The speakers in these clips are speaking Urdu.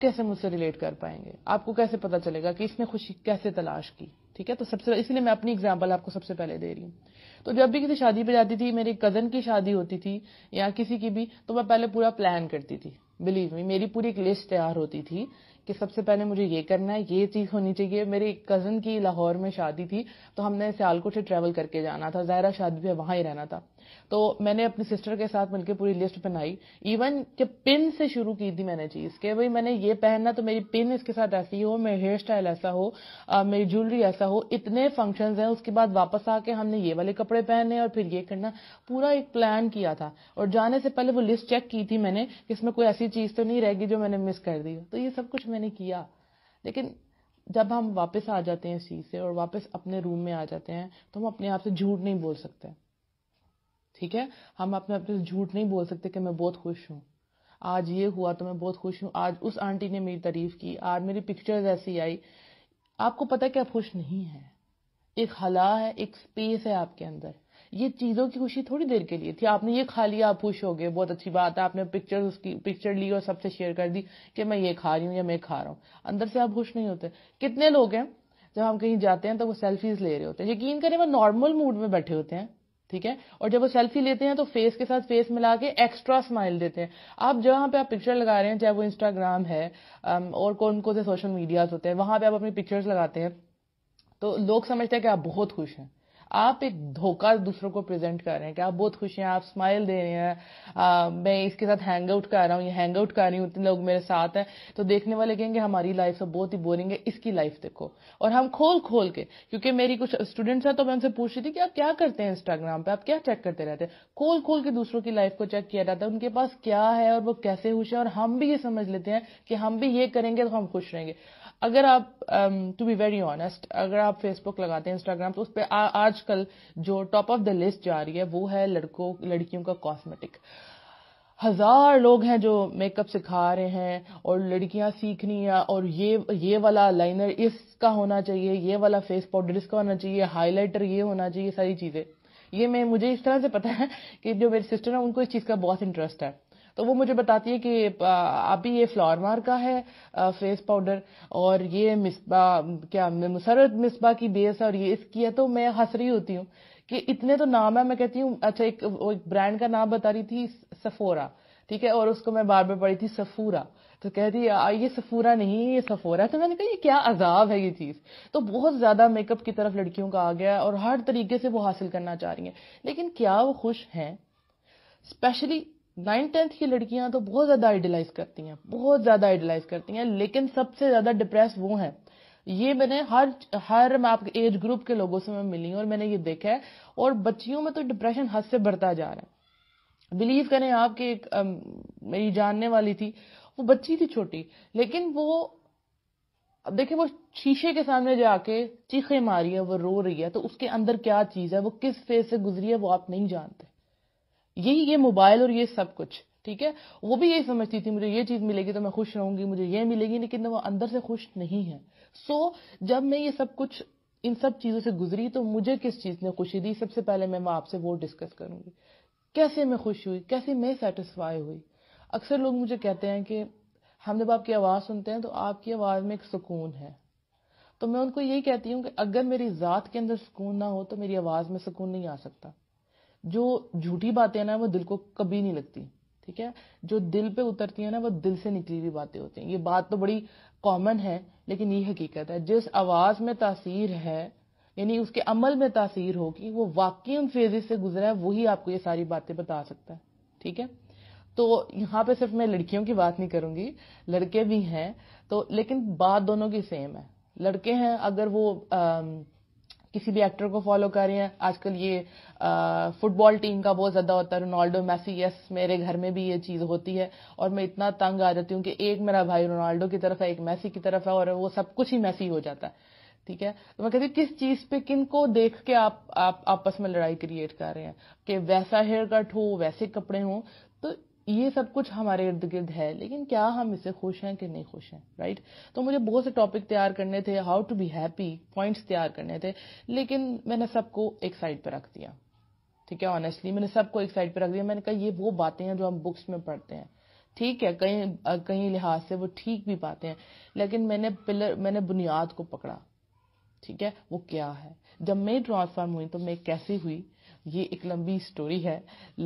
کیسے مجھ سے ریلیٹ کر پائیں گے آپ کو کیسے پتا چلے گا کہ اس نے خوشی کیسے تلاش کی ٹھیک ہے تو سب سے اس لیے میں اپنی اگزامپل آپ کو سب سے پہلے دے رہی ہوں تو جب بھی کسی شادی پہ جاتی تھی میری کزن کی شادی ہوتی تھی یا کسی کی بھی تو میں پہلے پورا پلان کرتی تھی بلیو می میری پوری ایک لسٹ تیار ہوتی تھی کہ سب سے پہلے مجھے یہ کرنا ہے یہ چیز ہونی چاہیے میری کزن کی لاہور میں شادی تھی تو ہم نے سیالکوٹ سے ٹریول کر کے جانا تھا ظاہرہ شادی پہ وہاں ہی رہنا تھا تو میں نے اپنی سسٹر کے ساتھ مل کے پوری لسٹ بنائی ایون کہ پن سے شروع کی تھی میں نے چیز کہ بھائی میں نے یہ پہننا تو میری پن اس کے ساتھ ایسی ہو میرا ہیئر اسٹائل ایسا ہو میری جولری ایسا ہو اتنے فنکشنز ہیں اس کے بعد واپس آ کے ہم نے یہ والے کپڑے پہنے اور پھر یہ کرنا پورا ایک پلان کیا تھا اور جانے سے پہلے وہ لسٹ چیک کی تھی میں نے کہ اس میں کوئی ایسی چیز تو نہیں رہے گی جو میں نے مس کر دی تو یہ سب کچھ میں نے کیا لیکن جب ہم واپس آ جاتے ہیں اس چیز سے اور واپس اپنے روم میں آ جاتے ہیں تو ہم اپنے آپ سے جھوٹ نہیں بول سکتے ٹھیک ہے ہم اپنے اپنے جھوٹ نہیں بول سکتے کہ میں بہت خوش ہوں آج یہ ہوا تو میں بہت خوش ہوں آج اس آنٹی نے میری تعریف کی آج میری پکچرز ایسی آئی آپ کو پتا کیا خوش نہیں ہے ایک خلا ہے ایک سپیس ہے آپ کے اندر یہ چیزوں کی خوشی تھوڑی دیر کے لیے تھی آپ نے یہ کھا لیا آپ خوش ہو گئے بہت اچھی بات ہے آپ نے پکچر اس کی پکچر لی اور سب سے شیئر کر دی کہ میں یہ کھا رہی ہوں یا میں کھا رہا ہوں اندر سے آپ خوش نہیں ہوتے کتنے لوگ ہیں جب ہم کہیں جاتے ہیں تو وہ سیلفیز لے رہے ہوتے ہیں یقین کریں وہ نارمل موڈ میں بیٹھے ہوتے ہیں ٹھیک ہے اور جب وہ سیلفی لیتے ہیں تو فیس کے ساتھ فیس ملا کے ایکسٹرا اسمائل دیتے ہیں آپ جہاں پہ آپ پکچر لگا رہے ہیں چاہے وہ انسٹاگرام ہے اور کون کون سے سوشل میڈیاز ہوتے ہیں وہاں پہ آپ اپنی پکچرز لگاتے ہیں تو لوگ سمجھتے ہیں کہ آپ بہت خوش ہیں آپ ایک دھوکہ دوسروں کو پریزنٹ کر رہے ہیں کہ آپ بہت خوش ہیں آپ اسمائل دے رہے ہیں میں اس کے ساتھ ہینگ آؤٹ کر رہا ہوں یہ ہینگ آؤٹ کر رہی ہوں اتنے لوگ میرے ساتھ ہیں تو دیکھنے والے کہیں گے ہماری لائف بہت ہی بورنگ ہے اس کی لائف دیکھو اور ہم کھول کھول کے کیونکہ میری کچھ اسٹوڈنٹس ہیں تو میں ان سے پوچھ رہی تھی کہ آپ کیا کرتے ہیں انسٹاگرام پہ آپ کیا چیک کرتے رہتے ہیں کھول کھول کے دوسروں کی لائف کو چیک کیا جاتا ہے ان کے پاس کیا ہے اور وہ کیسے خوش ہے اور ہم بھی یہ سمجھ لیتے ہیں کہ ہم بھی یہ کریں گے تو ہم خوش رہیں گے اگر آپ ٹو بی ویری آنےسٹ اگر آپ فیس بک لگاتے ہیں انسٹاگرام تو اس پہ آج کل جو ٹاپ آف دا لسٹ جا رہی ہے وہ ہے لڑکوں لڑکیوں کا کاسمیٹک ہزار لوگ ہیں جو میک اپ سکھا رہے ہیں اور لڑکیاں سیکھنی ہیں اور یہ یہ والا لائنر اس کا ہونا چاہیے یہ والا فیس پاؤڈر اس کا ہونا چاہیے ہائی لائٹر یہ ہونا چاہیے ساری چیزیں یہ میں مجھے اس طرح سے پتا ہے کہ جو میری سسٹر ہیں ان کو اس چیز کا بہت انٹرسٹ ہے تو وہ مجھے بتاتی ہے کہ ابھی یہ فلور مار کا ہے فیس پاؤڈر اور یہ مصبا کیا مسرت مصبا کی بیس ہے اور یہ اس کی ہے تو میں ہنس رہی ہوتی ہوں کہ اتنے تو نام ہے میں کہتی ہوں اچھا ایک برانڈ کا نام بتا رہی تھی سفورا ٹھیک ہے اور اس کو میں بار بار پڑھی تھی سفورا تو کہہ رہی یہ سفورا نہیں یہ سفورا تو میں نے کہا یہ کیا عذاب ہے یہ چیز تو بہت زیادہ میک اپ کی طرف لڑکیوں کا آ گیا ہے اور ہر طریقے سے وہ حاصل کرنا چاہ رہی ہیں لیکن کیا وہ خوش ہیں اسپیشلی نائن ٹینتھ کی لڑکیاں تو بہت زیادہ آئیڈیلائز کرتی ہیں بہت زیادہ آئیڈیلائز کرتی ہیں لیکن سب سے زیادہ ڈپریس وہ ہیں یہ میں نے ہر ہر آپ کے ایج گروپ کے لوگوں سے میں ملی ہوں اور میں نے یہ دیکھا ہے اور بچیوں میں تو ڈپریشن حد سے بڑھتا جا رہا ہے بلیو کریں آپ کے ایک میری جاننے والی تھی وہ بچی تھی چھوٹی لیکن وہ دیکھیں وہ شیشے کے سامنے جا کے چیخے ماری ہے وہ رو رہی ہے تو اس کے اندر کیا چیز ہے وہ کس فیز سے گزری ہے وہ آپ نہیں جانتے یہی یہ موبائل اور یہ سب کچھ ٹھیک ہے وہ بھی یہی سمجھتی تھی مجھے یہ چیز ملے گی تو میں خوش رہوں گی مجھے یہ ملے گی لیکن وہ اندر سے خوش نہیں ہے سو جب میں یہ سب کچھ ان سب چیزوں سے گزری تو مجھے کس چیز نے خوشی دی سب سے پہلے میں آپ سے وہ ڈسکس کروں گی کیسے میں خوش ہوئی کیسے میں سیٹسفائی ہوئی اکثر لوگ مجھے کہتے ہیں کہ ہم جب آپ کی آواز سنتے ہیں تو آپ کی آواز میں ایک سکون ہے تو میں ان کو یہی کہتی ہوں کہ اگر میری ذات کے اندر سکون نہ ہو تو میری آواز میں سکون نہیں آ سکتا جو جھوٹی باتیں نا وہ دل کو کبھی نہیں لگتی ٹھیک ہے جو دل پہ اترتی ہیں نا وہ دل سے نکلی ہوئی باتیں ہوتی ہیں یہ بات تو بڑی کامن ہے لیکن یہ حقیقت ہے جس آواز میں تاثیر ہے یعنی اس کے عمل میں تاثیر ہوگی وہ واقعی ان فیزز سے گزرا ہے وہی آپ کو یہ ساری باتیں بتا سکتا ہے ٹھیک ہے تو یہاں پہ صرف میں لڑکیوں کی بات نہیں کروں گی لڑکے بھی ہیں تو لیکن بات دونوں کی سیم ہے لڑکے ہیں اگر وہ کسی بھی ایکٹر کو فالو کر رہے ہیں آج کل یہ فٹ بال ٹیم کا بہت زیادہ ہوتا ہے رونالڈو میسی یس میرے گھر میں بھی یہ چیز ہوتی ہے اور میں اتنا تنگ آ جاتی ہوں کہ ایک میرا بھائی رونالڈو کی طرف ہے ایک میسی کی طرف ہے اور وہ سب کچھ ہی میسی ہو جاتا ہے ٹھیک ہے تو میں کہتی ہوں کس چیز پہ کن کو دیکھ کے آپ آپس میں لڑائی کریٹ کر رہے ہیں کہ ویسا ہیئر کٹ ہو ویسے کپڑے ہوں یہ سب کچھ ہمارے ارد گرد ہے لیکن کیا ہم اسے خوش ہیں کہ نہیں خوش ہیں رائٹ تو مجھے بہت سے ٹاپک تیار کرنے تھے ہاؤ ٹو پوائنٹس تیار کرنے تھے لیکن میں نے سب کو ایک سائڈ پہ رکھ دیا ٹھیک ہے آنےسٹلی میں نے سب کو ایک سائڈ پہ رکھ دیا میں نے کہا یہ وہ باتیں ہیں جو ہم بکس میں پڑھتے ہیں ٹھیک ہے کہیں لحاظ سے وہ ٹھیک بھی باتیں ہیں لیکن میں نے پلر میں نے بنیاد کو پکڑا ٹھیک ہے وہ کیا ہے جب میں ٹرانسفارم ہوئی تو میں کیسی ہوئی یہ ایک لمبی اسٹوری ہے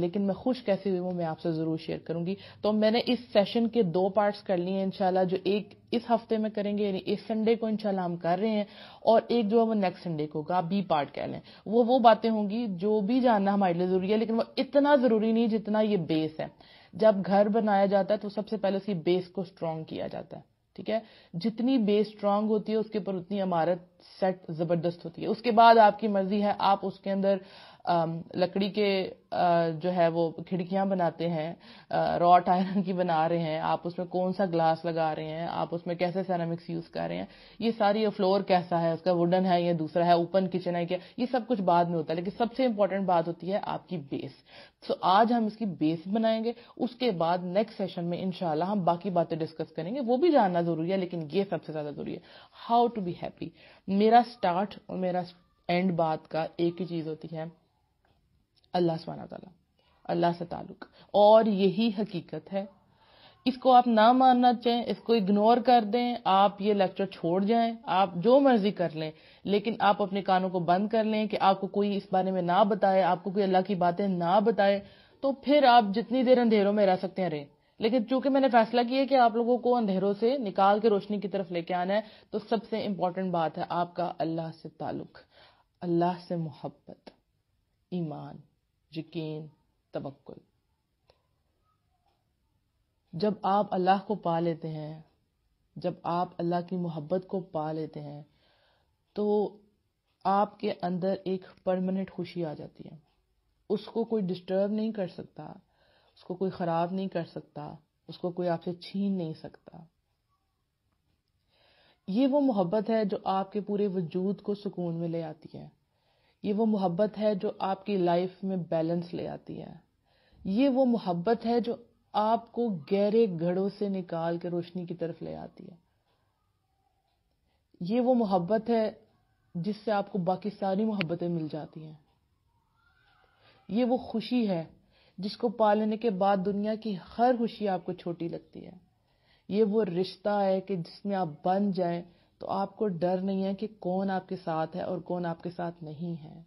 لیکن میں خوش کیسے ہوئی وہ میں آپ سے ضرور شیئر کروں گی تو میں نے اس سیشن کے دو پارٹس کر لی ہیں انشاءاللہ جو ایک اس ہفتے میں کریں گے یعنی اس سنڈے کو انشاءاللہ ہم کر رہے ہیں اور ایک جو ہے وہ نیکسٹ سنڈے کو ہوگا بی پارٹ کہہ لیں وہ باتیں ہوں گی جو بھی جاننا ہمارے لیے ضروری ہے لیکن وہ اتنا ضروری نہیں جتنا یہ بیس ہے جب گھر بنایا جاتا ہے تو سب سے پہلے اس کی بیس کو اسٹرانگ کیا جاتا ہے ٹھیک ہے جتنی بیس اسٹرانگ ہوتی ہے اس کے اوپر اتنی عمارت سیٹ زبردست ہوتی ہے اس کے بعد آپ کی مرضی ہے آپ اس کے اندر لکڑی کے جو ہے وہ کھڑکیاں بناتے ہیں راٹ آئرن کی بنا رہے ہیں آپ اس میں کون سا گلاس لگا رہے ہیں آپ اس میں کیسے سیرامکس یوز کر رہے ہیں یہ ساری فلور کیسا ہے اس کا ووڈن ہے یا دوسرا ہے اوپن کچن ہے کیا یہ سب کچھ بعد میں ہوتا ہے لیکن سب سے امپورٹنٹ بات ہوتی ہے آپ کی بیس سو آج ہم اس کی بیس بنائیں گے اس کے بعد نیکسٹ سیشن میں انشاءاللہ ہم باقی باتیں ڈسکس کریں گے وہ بھی جاننا ضروری ہے لیکن یہ سب سے زیادہ ضروری ہے ہاؤ ٹو بی ہیپی میرا اسٹارٹ اور میرا اینڈ بات کا ایک ہی چیز ہوتی ہے اللہ سبحانہ تعالیٰ اللہ سے تعلق اور یہی حقیقت ہے اس کو آپ نہ ماننا چاہیں اس کو اگنور کر دیں آپ یہ لیکچر چھوڑ جائیں آپ جو مرضی کر لیں لیکن آپ اپنے کانوں کو بند کر لیں کہ آپ کو کوئی اس بارے میں نہ بتائے آپ کو کوئی اللہ کی باتیں نہ بتائے تو پھر آپ جتنی دیر اندھیروں میں رہ سکتے ہیں رہیں لیکن چونکہ میں نے فیصلہ کیا کہ آپ لوگوں کو اندھیروں سے نکال کے روشنی کی طرف لے کے آنا ہے تو سب سے امپورٹنٹ بات ہے آپ کا اللہ سے تعلق اللہ سے محبت ایمان یقین تبکل جب آپ اللہ کو پا لیتے ہیں جب آپ اللہ کی محبت کو پا لیتے ہیں تو آپ کے اندر ایک پرماننٹ خوشی آ جاتی ہے اس کو کوئی ڈسٹرب نہیں کر سکتا اس کو کوئی خراب نہیں کر سکتا اس کو کوئی آپ سے چھین نہیں سکتا یہ وہ محبت ہے جو آپ کے پورے وجود کو سکون میں لے آتی ہے یہ وہ محبت ہے جو آپ کی لائف میں بیلنس لے آتی ہے یہ وہ محبت ہے جو آپ کو گہرے گھڑوں سے نکال کے روشنی کی طرف لے آتی ہے یہ وہ محبت ہے جس سے آپ کو باقی ساری محبتیں مل جاتی ہیں یہ وہ خوشی ہے جس کو پالنے کے بعد دنیا کی ہر خوشی آپ کو چھوٹی لگتی ہے یہ وہ رشتہ ہے کہ جس میں آپ بن جائیں تو آپ کو ڈر نہیں ہے کہ کون آپ کے ساتھ ہے اور کون آپ کے ساتھ نہیں ہے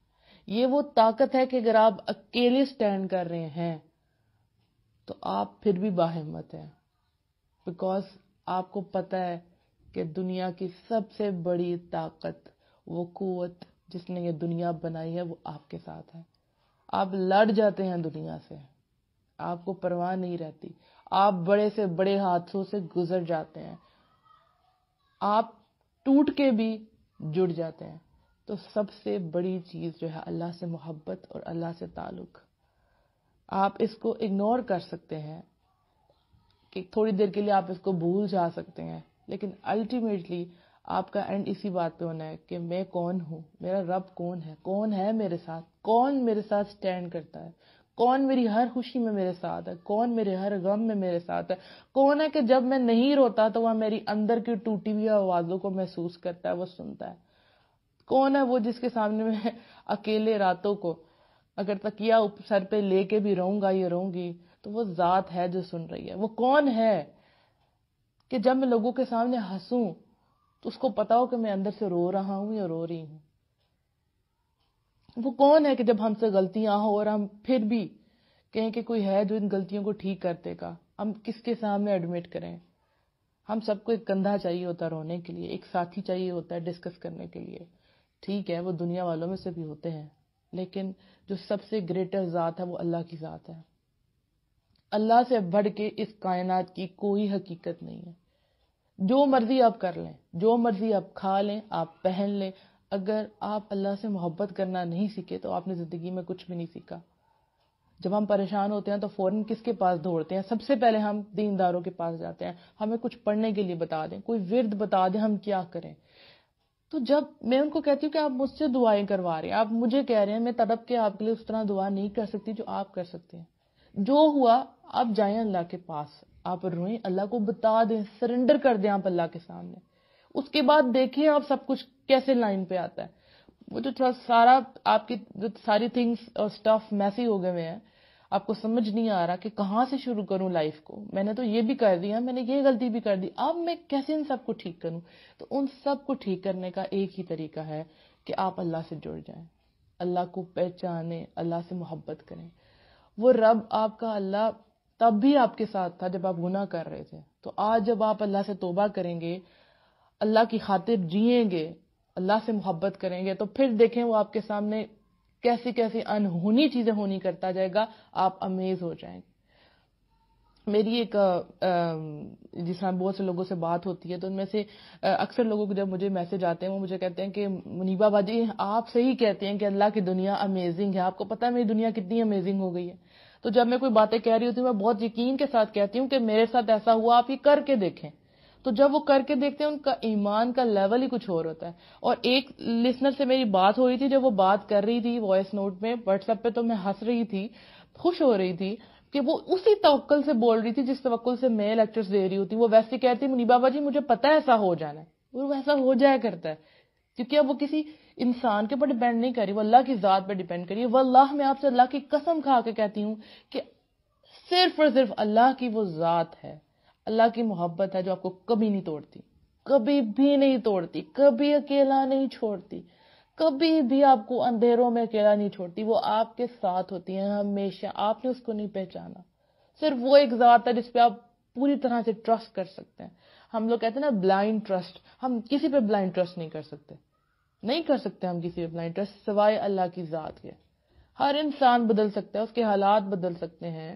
یہ وہ طاقت ہے کہ اگر آپ اکیلے سٹینڈ کر رہے ہیں تو آپ پھر بھی باہمت ہیں آپ کو پتہ ہے کہ دنیا کی سب سے بڑی طاقت وہ قوت جس نے یہ دنیا بنائی ہے وہ آپ کے ساتھ ہے آپ لڑ جاتے ہیں دنیا سے آپ کو پرواہ نہیں رہتی آپ بڑے سے بڑے حادثوں سے گزر جاتے ہیں آپ ٹوٹ کے بھی جڑ جاتے ہیں تو سب سے بڑی چیز جو ہے اللہ سے محبت اور اللہ سے تعلق آپ اس کو اگنور کر سکتے ہیں کہ تھوڑی دیر کے لیے آپ اس کو بھول جا سکتے ہیں لیکن الٹیمیٹلی آپ کا اینڈ اسی بات پہ ہونا ہے کہ میں کون ہوں میرا رب کون ہے کون ہے میرے ساتھ کون میرے ساتھ سٹینڈ کرتا ہے کون میری ہر خوشی میں میرے ساتھ ہے کون میرے ہر غم میں میرے ساتھ ہے کون ہے کہ جب میں نہیں روتا تو وہ میری اندر کی ٹوٹی ہوئی آوازوں کو محسوس کرتا ہے وہ سنتا ہے کون ہے وہ جس کے سامنے میں اکیلے راتوں کو اگر تکیہ سر پہ لے کے بھی رہوں گا یا رہوں گی تو وہ ذات ہے جو سن رہی ہے وہ کون ہے کہ جب میں لوگوں کے سامنے ہنسوں تو اس کو پتا ہو کہ میں اندر سے رو رہا ہوں یا رو رہی ہوں وہ کون ہے کہ جب ہم سے غلطیاں ہوں اور ہم پھر بھی کہیں کہ کوئی ہے جو ان غلطیوں کو ٹھیک کرتے گا ہم کس کے سامنے ایڈمٹ کریں ہم سب کو ایک کندھا چاہیے ہوتا ہے رونے کے لیے ایک ساتھی چاہیے ہوتا ہے ڈسکس کرنے کے لیے ٹھیک ہے وہ دنیا والوں میں سے بھی ہوتے ہیں لیکن جو سب سے گریٹر ذات ہے وہ اللہ کی ذات ہے اللہ سے بڑھ کے اس کائنات کی کوئی حقیقت نہیں ہے جو مرضی آپ کر لیں جو مرضی آپ کھا لیں آپ پہن لیں اگر آپ اللہ سے محبت کرنا نہیں سیکھے تو آپ نے زندگی میں کچھ بھی نہیں سیکھا جب ہم پریشان ہوتے ہیں تو فوراً کس کے پاس دوڑتے ہیں سب سے پہلے ہم دینداروں کے پاس جاتے ہیں ہمیں کچھ پڑھنے کے لیے بتا دیں کوئی ورد بتا دیں ہم کیا کریں تو جب میں ان کو کہتی ہوں کہ آپ مجھ سے دعائیں کروا رہے ہیں آپ مجھے کہہ رہے ہیں میں تڑپ کے آپ کے لیے اس طرح دعا نہیں کر سکتی جو آپ کر سکتے ہیں جو ہوا آپ جائیں اللہ کے پاس آپ روئیں اللہ کو بتا دیں سرنڈر کر دیں آپ اللہ کے سامنے اس کے بعد دیکھیں آپ سب کچھ کیسے لائن پہ آتا ہے وہ جو تھوڑا سارا آپ کی جو ساری تھنگس اور اسٹف میسی ہو گئے ہیں آپ کو سمجھ نہیں آ رہا کہ کہاں سے شروع کروں لائف کو میں نے تو یہ بھی کر دیا میں نے یہ غلطی بھی کر دی اب میں کیسے ان سب کو ٹھیک کروں تو ان سب کو ٹھیک کرنے کا ایک ہی طریقہ ہے کہ آپ اللہ سے جڑ جائیں اللہ کو پہچانیں اللہ سے محبت کریں وہ رب آپ کا اللہ تب بھی آپ کے ساتھ تھا جب آپ گناہ کر رہے تھے تو آج جب آپ اللہ سے توبہ کریں گے اللہ کی خاطر جئیں گے اللہ سے محبت کریں گے تو پھر دیکھیں وہ آپ کے سامنے کیسی کیسی انہونی چیزیں ہونی کرتا جائے گا آپ امیز ہو جائیں گے میری ایک جس میں بہت سے لوگوں سے بات ہوتی ہے تو ان میں سے اکثر لوگوں کو جب مجھے میسج آتے ہیں وہ مجھے کہتے ہیں کہ منیبا باجی آپ صحیح کہتے ہیں کہ اللہ کی دنیا امیزنگ ہے آپ کو پتا ہے میری دنیا کتنی امیزنگ ہو گئی ہے تو جب میں کوئی باتیں کہہ رہی ہوتی ہوں میں بہت یقین کے ساتھ کہتی ہوں کہ میرے ساتھ ایسا ہوا آپ یہ کر کے دیکھیں تو جب وہ کر کے دیکھتے ہیں ان کا ایمان کا لیول ہی کچھ اور ہوتا ہے اور ایک لسنر سے میری بات ہو رہی تھی جب وہ بات کر رہی تھی وائس نوٹ میں واٹس ایپ پہ تو میں ہنس رہی تھی خوش ہو رہی تھی کہ وہ اسی توکل سے بول رہی تھی جس توکل سے میں لیکچرز دے رہی ہوتی وہ ویسے کہتی منی بابا جی مجھے پتا ایسا ہو جانا ہے وہ ویسا ہو جایا کرتا ہے کیونکہ اب وہ کسی انسان کے اوپر ڈیپینڈ نہیں کر رہی وہ اللہ کی ذات پہ ڈیپینڈ کری وہ اللہ میں آپ سے اللہ کی قسم کھا کے کہتی ہوں کہ صرف اور صرف اللہ کی وہ ذات ہے اللہ کی محبت ہے جو آپ کو کبھی نہیں توڑتی کبھی بھی نہیں توڑتی کبھی اکیلا نہیں چھوڑتی کبھی بھی آپ کو اندھیروں میں اکیلا نہیں چھوڑتی وہ آپ کے ساتھ ہوتی ہیں ہمیشہ آپ نے اس کو نہیں پہچانا صرف وہ ایک ذات ہے جس پہ آپ پوری طرح سے ٹرسٹ کر سکتے ہیں ہم لوگ کہتے ہیں نا بلائنڈ ٹرسٹ ہم کسی پہ بلائنڈ ٹرسٹ نہیں کر سکتے نہیں کر سکتے ہم کسی پہ بلائنڈ ٹرسٹ سوائے اللہ کی ذات کے ہر انسان بدل سکتا ہے اس کے حالات بدل سکتے ہیں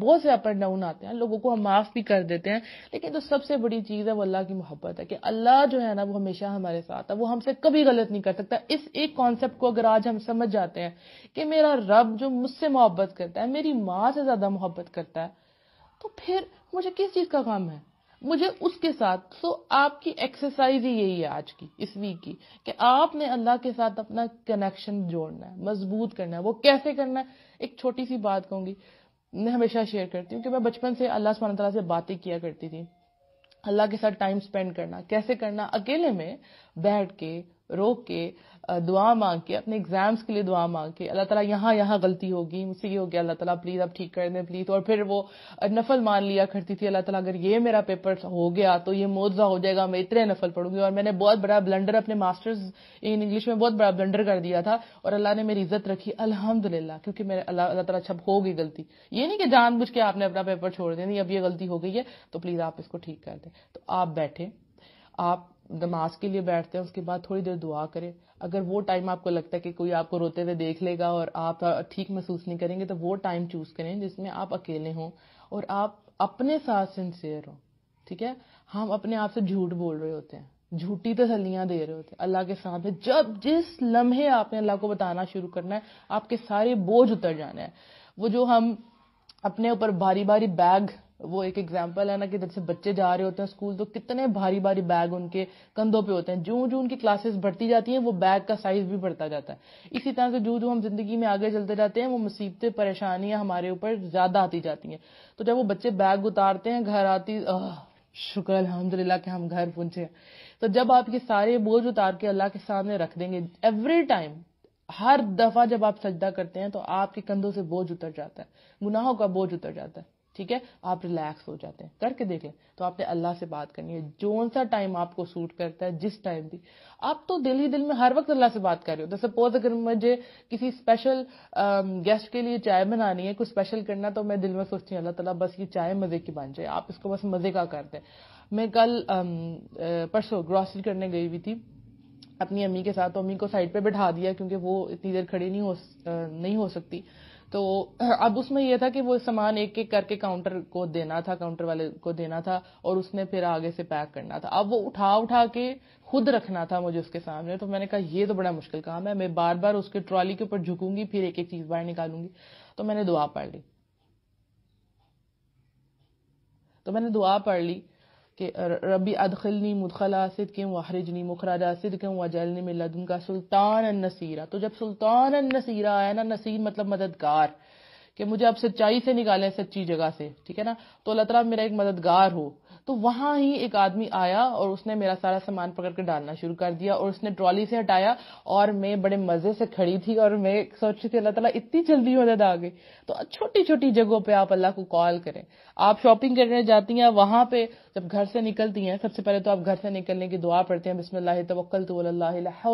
بہت سے اپ اینڈ ڈاؤن آتے ہیں لوگوں کو ہم معاف بھی کر دیتے ہیں لیکن جو سب سے بڑی چیز ہے وہ اللہ کی محبت ہے کہ اللہ جو ہے نا وہ ہمیشہ ہمارے ساتھ ہے وہ ہم سے کبھی غلط نہیں کر سکتا اس ایک کانسیپٹ کو اگر آج ہم سمجھ جاتے ہیں کہ میرا رب جو مجھ سے محبت کرتا ہے میری ماں سے زیادہ محبت کرتا ہے تو پھر مجھے کس چیز کا کام ہے مجھے اس کے ساتھ سو آپ کی ایکسرسائز ہی یہی ہے آج کی اس ویک کی کہ آپ نے اللہ کے ساتھ اپنا کنیکشن جوڑنا ہے مضبوط کرنا ہے وہ کیسے کرنا ہے ایک چھوٹی سی بات کہوں گی میں ہمیشہ شیئر کرتی ہوں کہ میں بچپن سے اللہ سبحانہ تعالیٰ سے باتیں کیا کرتی تھی اللہ کے ساتھ ٹائم اسپینڈ کرنا کیسے کرنا اکیلے میں بیٹھ کے رو کے دعا مانگ کے اپنے ایگزامس کے لیے دعا مانگ کے اللہ تعالیٰ یہاں یہاں غلطی ہوگی مجھ سے یہ ہو گیا اللہ تعالیٰ پلیز آپ ٹھیک کر دیں پلیز اور پھر وہ نفل مان لیا کرتی تھی اللہ تعالیٰ اگر یہ میرا پیپر ہو گیا تو یہ موضاء ہو جائے گا میں اتنے نفل پڑھوں گی اور میں نے بہت بڑا بلنڈر اپنے ماسٹرز ان انگلش میں بہت بڑا بلنڈر کر دیا تھا اور اللہ نے میری عزت رکھی الحمد للہ کیونکہ میرے اللہ اللہ تعالیٰ چھپ ہو گئی غلطی یہ نہیں کہ جان بوجھ کے آپ نے اپنا پیپر چھوڑ دیں نہیں اب یہ غلطی ہو گئی ہے تو پلیز آپ اس کو ٹھیک کر دیں تو آپ بیٹھے آپ نماز کے لیے بیٹھتے ہیں اس کے بعد تھوڑی دیر دعا کریں اگر وہ ٹائم آپ کو لگتا ہے کہ کوئی آپ کو روتے ہوئے دیکھ لے گا اور آپ ٹھیک محسوس نہیں کریں گے تو وہ ٹائم چوز کریں جس میں آپ اکیلے ہوں اور آپ اپنے ساتھ سنسیئر ہوں ٹھیک ہے ہم اپنے آپ سے جھوٹ بول رہے ہوتے ہیں جھوٹی تسلیاں دے رہے ہوتے ہیں اللہ کے سامنے جب جس لمحے آپ نے اللہ کو بتانا شروع کرنا ہے آپ کے سارے بوجھ اتر جانا ہے وہ جو ہم اپنے اوپر باری باری بیگ وہ ایک ایگزامپل ہے نا کہ جیسے بچے جا رہے ہوتے ہیں اسکول تو کتنے بھاری بھاری بیگ ان کے کندھوں پہ ہوتے ہیں جو جو ان کی کلاسز بڑھتی جاتی ہیں وہ بیگ کا سائز بھی بڑھتا جاتا ہے اسی طرح سے جو جو ہم زندگی میں آگے چلتے جاتے ہیں وہ مصیبتیں پریشانیاں ہمارے اوپر زیادہ آتی جاتی ہیں تو جب وہ بچے بیگ اتارتے ہیں گھر آتی شکر الحمد للہ کہ ہم گھر پہنچے تو جب آپ یہ سارے بوجھ اتار کے اللہ کے سامنے رکھ دیں گے ایوری ٹائم ہر دفعہ جب آپ سجدہ کرتے ہیں تو آپ کے کندھوں سے بوجھ اتر جاتا ہے گناہوں کا بوجھ اتر جاتا ہے ٹھیک ہے آپ ریلیکس ہو جاتے ہیں کر کے دیکھیں تو آپ نے اللہ سے بات کرنی ہے جون سا ٹائم آپ کو سوٹ کرتا ہے جس ٹائم بھی آپ تو دل ہی دل میں ہر وقت اللہ سے بات کر رہے ہو تو سپوز اگر مجھے کسی اسپیشل گیسٹ کے لیے چائے بنانی ہے کچھ اسپیشل کرنا تو میں دل میں سوچتی ہوں اللہ تعالیٰ بس یہ چائے مزے کی بن جائے آپ اس کو بس مزے کا کرتے ہیں میں کل پرسوں گراسری کرنے گئی ہوئی تھی اپنی امی کے ساتھ امی کو سائڈ پہ بٹھا دیا کیونکہ وہ اتنی دیر کھڑی نہیں ہو نہیں ہو سکتی تو اب اس میں یہ تھا کہ وہ سامان ایک ایک کر کے کاؤنٹر کو دینا تھا کاؤنٹر والے کو دینا تھا اور اس نے پھر آگے سے پیک کرنا تھا اب وہ اٹھا اٹھا کے خود رکھنا تھا مجھے اس کے سامنے تو میں نے کہا یہ تو بڑا مشکل کام ہے میں بار بار اس کے ٹرالی کے اوپر جھکوں گی پھر ایک ایک چیز باہر نکالوں گی تو میں نے دعا پڑھ لی تو میں نے دعا پڑھ لی کہ ربی ادخلنی مدخلا آسد کیوں و حرجنی وجلنی آسد لدن کا سلطان النصیرہ تو جب سلطان النصیرہ آیا نا نصیر مطلب مددگار کہ مجھے آپ سچائی سے نکالیں سچی جگہ سے ٹھیک ہے نا تو اللہ تعالیٰ میرا ایک مددگار ہو تو وہاں ہی ایک آدمی آیا اور اس نے میرا سارا سامان پکڑ کے ڈالنا شروع کر دیا اور اس نے ٹرالی سے ہٹایا اور میں بڑے مزے سے کھڑی تھی اور میں سوچ رہی تھی اللہ تعالیٰ اتنی جلدی ہو آ گئی تو چھوٹی چھوٹی جگہوں پہ آپ اللہ کو کال کریں آپ شاپنگ کرنے جاتی ہیں وہاں پہ جب گھر سے نکلتی ہیں سب سے پہلے تو آپ گھر سے نکلنے کی دعا پڑھتی ہیں بسم اللہ توکل تو اللہ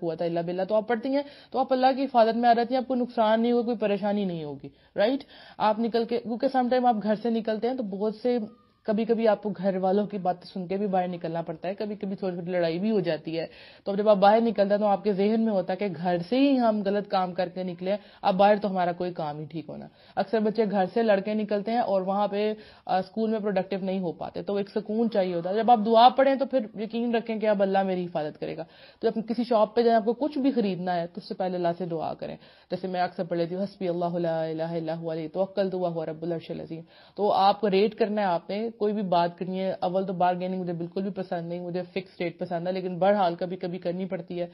قوت اللہ بلّہ تو آپ پڑھتی ہیں تو آپ اللہ کی حفاظت میں آ رہتی ہیں آپ کو نقصان نہیں ہوگا کوئی پریشانی نہیں ہوگی رائٹ آپ نکل کے کیونکہ سم ٹائم آپ گھر سے نکلتے ہیں تو بہت سے کبھی کبھی آپ کو گھر والوں کی بات سن کے بھی باہر نکلنا پڑتا ہے کبھی کبھی تھوڑی تھوڑی لڑائی بھی ہو جاتی ہے تو جب آپ باہر نکلتے ہیں تو آپ کے ذہن میں ہوتا ہے کہ گھر سے ہی ہم غلط کام کر کے نکلے اب باہر تو ہمارا کوئی کام ہی ٹھیک ہونا اکثر بچے گھر سے لڑکے نکلتے ہیں اور وہاں پہ اسکول میں پروڈکٹیو نہیں ہو پاتے تو ایک سکون چاہیے ہوتا ہے جب آپ دعا پڑھیں تو پھر یقین رکھیں کہ اب اللہ میری حفاظت کرے گا تو جب کسی شاپ پہ جائیں آپ کو کچھ بھی خریدنا ہے تو اس سے پہلے اللہ سے دعا کریں جیسے میں اکثر پڑھ لیتی ہوں ہسفی اللہ اللہ اللہ علیہ تو عقل دعا ہوا رب الرش العظیم تو آپ کو ریٹ کرنا ہے آپ نے کوئی بھی بات کرنی ہے اول تو بارگیننگ مجھے بالکل بھی پسند نہیں مجھے فکس ریٹ پسند ہے لیکن بہرحال کبھی کبھی کرنی پڑتی ہے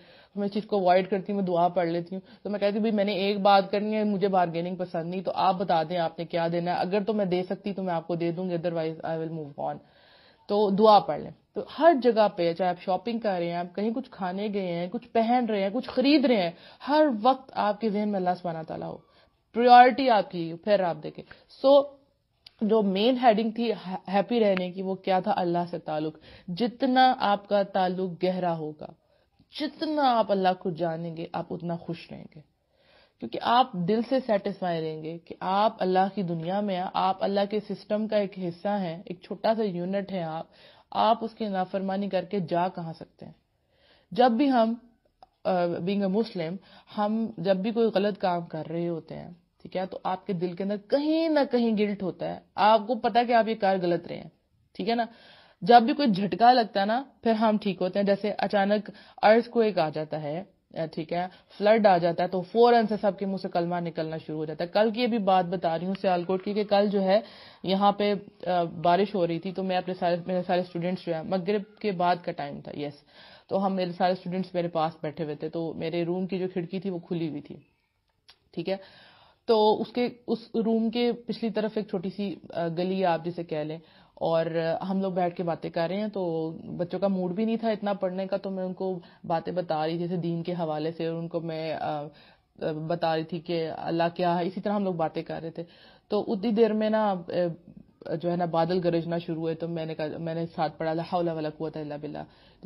میں چیز کو اوائڈ کرتی ہوں میں دعا پڑھ لیتی ہوں تو میں کہتی بھائی میں نے ایک بات کرنی ہے مجھے بارگیننگ پسند نہیں تو آپ بتا دیں آپ نے کیا دینا ہے اگر تو میں دے سکتی تو میں آپ کو دے دوں گی otherwise I will move on تو دعا پڑھ لیں تو ہر جگہ پہ چاہے آپ شاپنگ کر رہے ہیں آپ کہیں کچھ کھانے گئے ہیں کچھ پہن رہے ہیں کچھ خرید رہے ہیں ہر وقت آپ کے ذہن میں اللہ سبحانہ تعالیٰ ہو پریورٹی آپ کی پھر آپ دیکھیں سو so, جو مین ہیڈنگ تھی ہیپی رہنے کی وہ کیا تھا اللہ سے تعلق جتنا آپ کا تعلق گہرا ہوگا جتنا آپ اللہ کو جانیں گے آپ اتنا خوش رہیں گے کیونکہ آپ دل سے سیٹسفائی رہیں گے کہ آپ اللہ کی دنیا میں آپ اللہ کے سسٹم کا ایک حصہ ہیں ایک چھوٹا سا یونٹ ہے آپ آپ اس کی نافرمانی کر کے جا کہاں سکتے ہیں جب بھی ہم بینگ اے مسلم ہم جب بھی کوئی غلط کام کر رہے ہوتے ہیں تو آپ کے دل کے اندر کہیں نہ کہیں گلٹ ہوتا ہے آپ کو پتا کہ آپ یہ کار غلط رہے ہیں ٹھیک ہے نا جب بھی کوئی جھٹکا لگتا ہے نا پھر ہم ٹھیک ہوتے ہیں جیسے اچانک کو ایک آ جاتا ہے ہے ٹھیک فلڈ آ جاتا ہے تو سے سے سب کے کلمہ نکلنا شروع ہو جاتا ہے کل کی ابھی بات بتا رہی ہوں سیال کوٹ کی کہ کل جو ہے یہاں پہ بارش ہو رہی تھی تو میں اپنے سارے اسٹوڈینٹس جو ہے مغرب کے بعد کا ٹائم تھا یس تو ہم میرے سارے اسٹوڈینٹس میرے پاس بیٹھے ہوئے تھے تو میرے روم کی جو کھڑکی تھی وہ کھلی ہوئی تھی ٹھیک ہے تو اس کے اس روم کے پچھلی طرف ایک چھوٹی سی گلی آپ جسے کہہ لیں اور ہم لوگ بیٹھ کے باتیں کر رہے ہیں تو بچوں کا موڈ بھی نہیں تھا اتنا پڑھنے کا تو میں ان کو باتیں بتا رہی جیسے دین کے حوالے سے ان کو میں بتا رہی تھی کہ اللہ کیا ہے اسی طرح ہم لوگ باتیں کر رہے تھے تو اتنی دیر میں نا جو ہے نا بادل گرجنا شروع ہوئے تو میں نے کہا میں نے ساتھ پڑھا اللہ اللہ ولا قوت اللہ بلّہ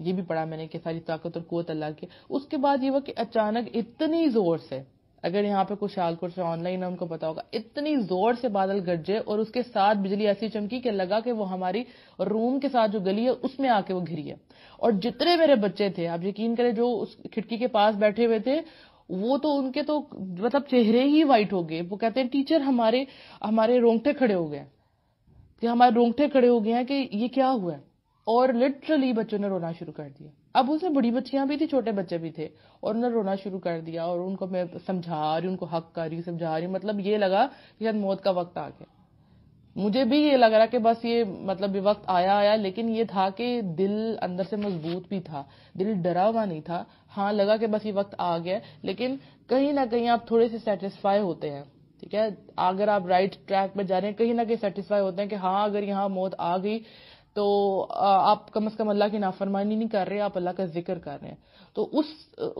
یہ بھی پڑھا میں نے کہ ساری طاقت اور قوت اللہ کی اس کے بعد یہ وہ کہ اچانک اتنی زور سے اگر یہاں پہ کچھ خوشالپور سے آن لائن ہے ان کو پتا ہوگا اتنی زور سے بادل گرجے اور اس کے ساتھ بجلی ایسی چمکی کہ لگا کہ وہ ہماری روم کے ساتھ جو گلی ہے اس میں آ کے وہ گھری ہے اور جتنے میرے بچے تھے آپ یقین کریں جو اس کھڑکی کے پاس بیٹھے ہوئے تھے وہ تو ان کے تو مطلب چہرے ہی وائٹ ہو گئے وہ کہتے ہیں ٹیچر ہمارے ہمارے رونگٹے کھڑے ہو گئے ہیں ہمارے رونگٹے کھڑے ہو گئے ہیں کہ یہ کیا ہوا ہے اور لٹرلی بچوں نے رونا شروع کر دیا اب اس میں بڑی بچیاں بھی تھی چھوٹے بچے بھی تھے اور انہوں نے رونا شروع کر دیا اور ان کو میں سمجھا رہی ہوں ان کو حق کر رہی ہوں مطلب یہ لگا کہ موت کا وقت آ گیا مجھے بھی یہ لگ رہا کہ بس یہ مطلب یہ وقت آیا آیا لیکن یہ تھا کہ دل اندر سے مضبوط بھی تھا دل ڈرا ہوا نہیں تھا ہاں لگا کہ بس یہ وقت آ گیا لیکن کہیں نہ کہیں آپ تھوڑے سے سیٹسفائی ہوتے ہیں ٹھیک ہے اگر آپ رائٹ ٹریک پر جا رہے ہیں کہیں نہ کہیں سیٹسفائی ہوتے ہیں کہ ہاں اگر یہاں موت آ گئی تو آپ کم از کم اللہ کی نافرمانی نہیں کر رہے آپ اللہ کا ذکر کر رہے ہیں تو اس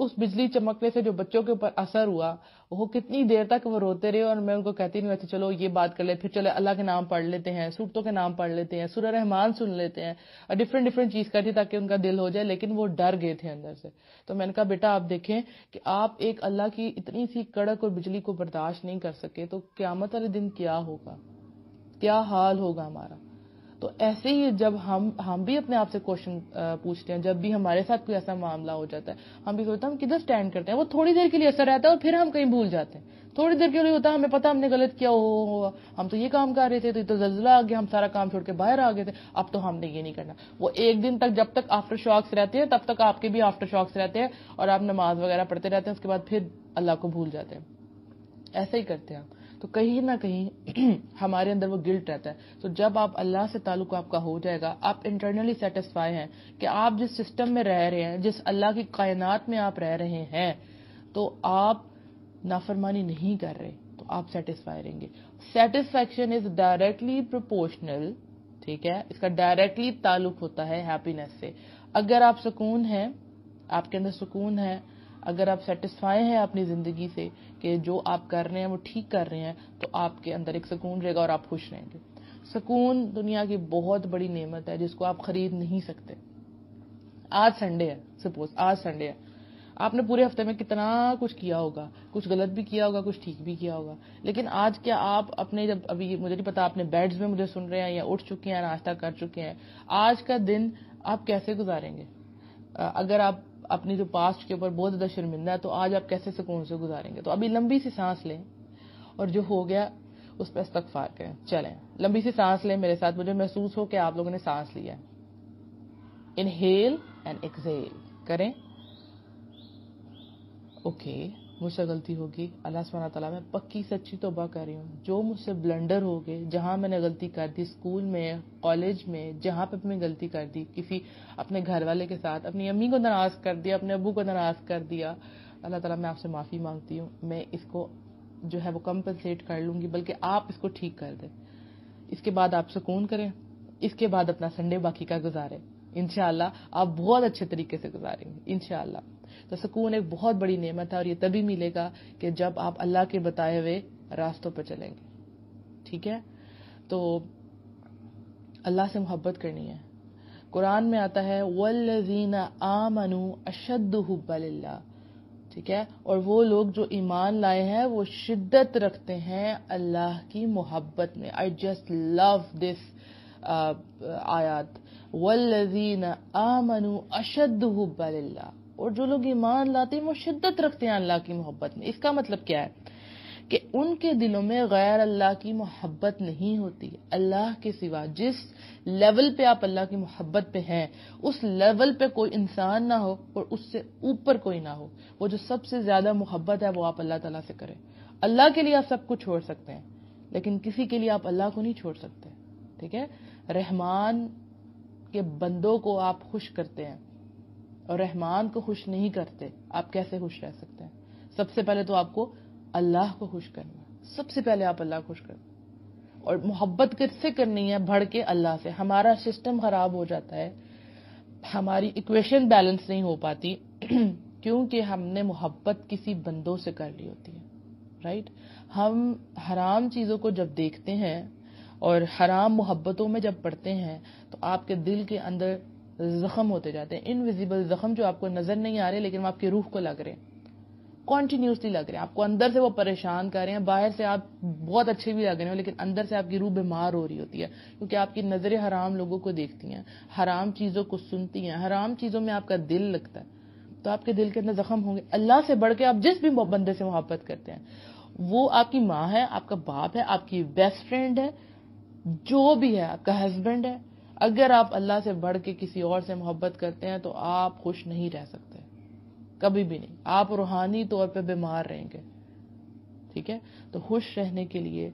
اس بجلی چمکنے سے جو بچوں کے اوپر اثر ہوا وہ کتنی دیر تک وہ روتے رہے اور میں ان کو کہتی نہیں اچھا چلو یہ بات کر لے پھر چلے اللہ کے نام پڑھ لیتے ہیں سورتوں کے نام پڑھ لیتے ہیں سورہ رحمان سن لیتے ہیں اور ڈفرینٹ ڈفرینٹ چیز کرتی تاکہ ان کا دل ہو جائے لیکن وہ ڈر گئے تھے اندر سے تو میں نے کہا بیٹا آپ دیکھیں کہ آپ ایک اللہ کی اتنی سی کڑک اور بجلی کو برداشت نہیں کر سکے تو قیامت والے دن کیا ہوگا کیا حال ہوگا ہمارا تو ایسے ہی جب ہم ہم بھی اپنے آپ سے کوشچن پوچھتے ہیں جب بھی ہمارے ساتھ کوئی ایسا معاملہ ہو جاتا ہے ہم بھی سوچتے ہیں ہم کدھر کرتے ہیں وہ تھوڑی دیر کے لیے اثر رہتا ہے اور پھر ہم کہیں بھول جاتے ہیں تھوڑی دیر کے لیے ہوتا ہے ہمیں پتا ہم نے غلط کیا ہو ہم تو یہ کام کر رہے تھے تو یہ تو زلزلہ آ گیا ہم سارا کام چھوڑ کے باہر آ گئے تھے اب تو ہم نے یہ نہیں کرنا وہ ایک دن تک جب تک آفٹر شاکس رہتے ہیں تب تک آپ کے بھی آفٹر شاکس رہتے ہیں اور آپ نماز وغیرہ پڑھتے رہتے ہیں اس کے بعد پھر اللہ کو بھول جاتے ہیں ایسے ہی کرتے ہیں تو کہیں نہ کہیں ہمارے اندر وہ گلٹ رہتا ہے تو جب آپ اللہ سے تعلق آپ کا ہو جائے گا آپ انٹرنلی سیٹسفائی ہیں کہ آپ جس سسٹم میں رہ رہے ہیں جس اللہ کی کائنات میں آپ رہ رہے ہیں تو آپ نافرمانی نہیں کر رہے تو آپ سیٹسفائی رہیں گے سیٹسفیکشن از ڈائریکٹلی پرپورشنل ٹھیک ہے اس کا ڈائریکٹلی تعلق ہوتا ہے ہیپینس سے اگر آپ سکون ہیں آپ کے اندر سکون ہے اگر آپ سیٹسفائی ہیں اپنی زندگی سے کہ جو آپ کر رہے ہیں وہ ٹھیک کر رہے ہیں تو آپ کے اندر ایک سکون رہے گا اور آپ خوش رہیں گے سکون دنیا کی بہت بڑی نعمت ہے جس کو آپ خرید نہیں سکتے آج سنڈے ہے سپوز آج سنڈے ہے آپ نے پورے ہفتے میں کتنا کچھ کیا ہوگا کچھ غلط بھی کیا ہوگا کچھ ٹھیک بھی کیا ہوگا لیکن آج کیا آپ اپنے جب ابھی مجھے نہیں پتا آپ نے بیڈز میں مجھے سن رہے ہیں یا اٹھ چکے ہیں ناشتہ کر چکے ہیں آج کا دن آپ کیسے گزاریں گے اگر آپ اپنی جو پاسٹ کے اوپر بہت زیادہ شرمندہ ہے تو آج آپ کیسے سکون سے گزاریں گے تو ابھی لمبی سی سانس لیں اور جو ہو گیا اس پہ استغفار کریں چلیں لمبی سی سانس لیں میرے ساتھ مجھے محسوس ہو کہ آپ لوگوں نے سانس لیا انہیل اینڈ ایکزیل کریں اوکے okay. مجھ سے غلطی ہوگی اللہ سبحانہ تعالیٰ میں پکی سچی توبہ کر رہی ہوں جو مجھ سے بلنڈر ہو گئے جہاں میں نے غلطی کر دی اسکول میں کالج میں جہاں پہ میں غلطی کر دی کسی اپنے گھر والے کے ساتھ اپنی امی کو ناراض کر دیا اپنے ابو کو ناراض کر دیا اللہ تعالیٰ میں آپ سے معافی مانگتی ہوں میں اس کو جو ہے وہ کمپنسیٹ کر لوں گی بلکہ آپ اس کو ٹھیک کر دیں اس کے بعد آپ سکون کریں اس کے بعد اپنا سنڈے باقی کا گزارے انشاءاللہ شاء آپ بہت اچھے طریقے سے گزاریں گے ان تو سکون ایک بہت بڑی نعمت ہے اور یہ تبھی ملے گا کہ جب آپ اللہ کے بتائے ہوئے راستوں پہ چلیں گے ٹھیک ہے تو اللہ سے محبت کرنی ہے قرآن میں آتا ہے و لذین آم اشد حب اللہ ٹھیک ہے اور وہ لوگ جو ایمان لائے ہیں وہ شدت رکھتے ہیں اللہ کی محبت میں آیات و لذین آ منو اشد حب اللہ اور جو لوگ ایمان لاتے ہیں وہ شدت رکھتے ہیں اللہ کی محبت میں اس کا مطلب کیا ہے کہ ان کے دلوں میں غیر اللہ کی محبت نہیں ہوتی اللہ کے سوا جس لیول پہ آپ اللہ کی محبت پہ ہیں اس لیول پہ کوئی انسان نہ ہو اور اس سے اوپر کوئی نہ ہو وہ جو سب سے زیادہ محبت ہے وہ آپ اللہ تعالیٰ سے کریں اللہ کے لیے آپ سب کو چھوڑ سکتے ہیں لیکن کسی کے لیے آپ اللہ کو نہیں چھوڑ سکتے ٹھیک ہے رحمان کے بندوں کو آپ خوش کرتے ہیں اور رحمان کو خوش نہیں کرتے آپ کیسے خوش رہ سکتے ہیں سب سے پہلے تو آپ کو اللہ کو خوش کرنا سب سے پہلے آپ اللہ خوش کرتے اور محبت کس سے کرنی ہے بڑھ کے اللہ سے ہمارا سسٹم خراب ہو جاتا ہے ہماری اکویشن بیلنس نہیں ہو پاتی کیونکہ ہم نے محبت کسی بندوں سے کر لی ہوتی ہے رائٹ ہم حرام چیزوں کو جب دیکھتے ہیں اور حرام محبتوں میں جب پڑھتے ہیں تو آپ کے دل کے اندر زخم ہوتے جاتے ہیں انویزیبل زخم جو آپ کو نظر نہیں آ رہے لیکن وہ آپ کی روح کو لگ رہے ہیں کانٹینیوسلی لگ رہے ہیں آپ کو اندر سے وہ پریشان کر رہے ہیں باہر سے آپ بہت اچھے بھی لگ رہے ہو لیکن اندر سے آپ کی روح بیمار ہو رہی ہوتی ہے کیونکہ آپ کی نظریں حرام لوگوں کو دیکھتی ہیں حرام چیزوں کو سنتی ہیں حرام چیزوں میں آپ کا دل لگتا ہے تو آپ کے دل کے اندر زخم ہوں گے اللہ سے بڑھ کے آپ جس بھی بندے سے محبت کرتے ہیں وہ آپ کی ماں ہے آپ کا باپ ہے آپ کی بیسٹ فرینڈ ہے جو بھی ہے آپ کا ہسبینڈ ہے اگر آپ اللہ سے بڑھ کے کسی اور سے محبت کرتے ہیں تو آپ خوش نہیں رہ سکتے کبھی بھی نہیں آپ روحانی طور پہ بیمار رہیں گے ٹھیک ہے تو خوش رہنے کے لیے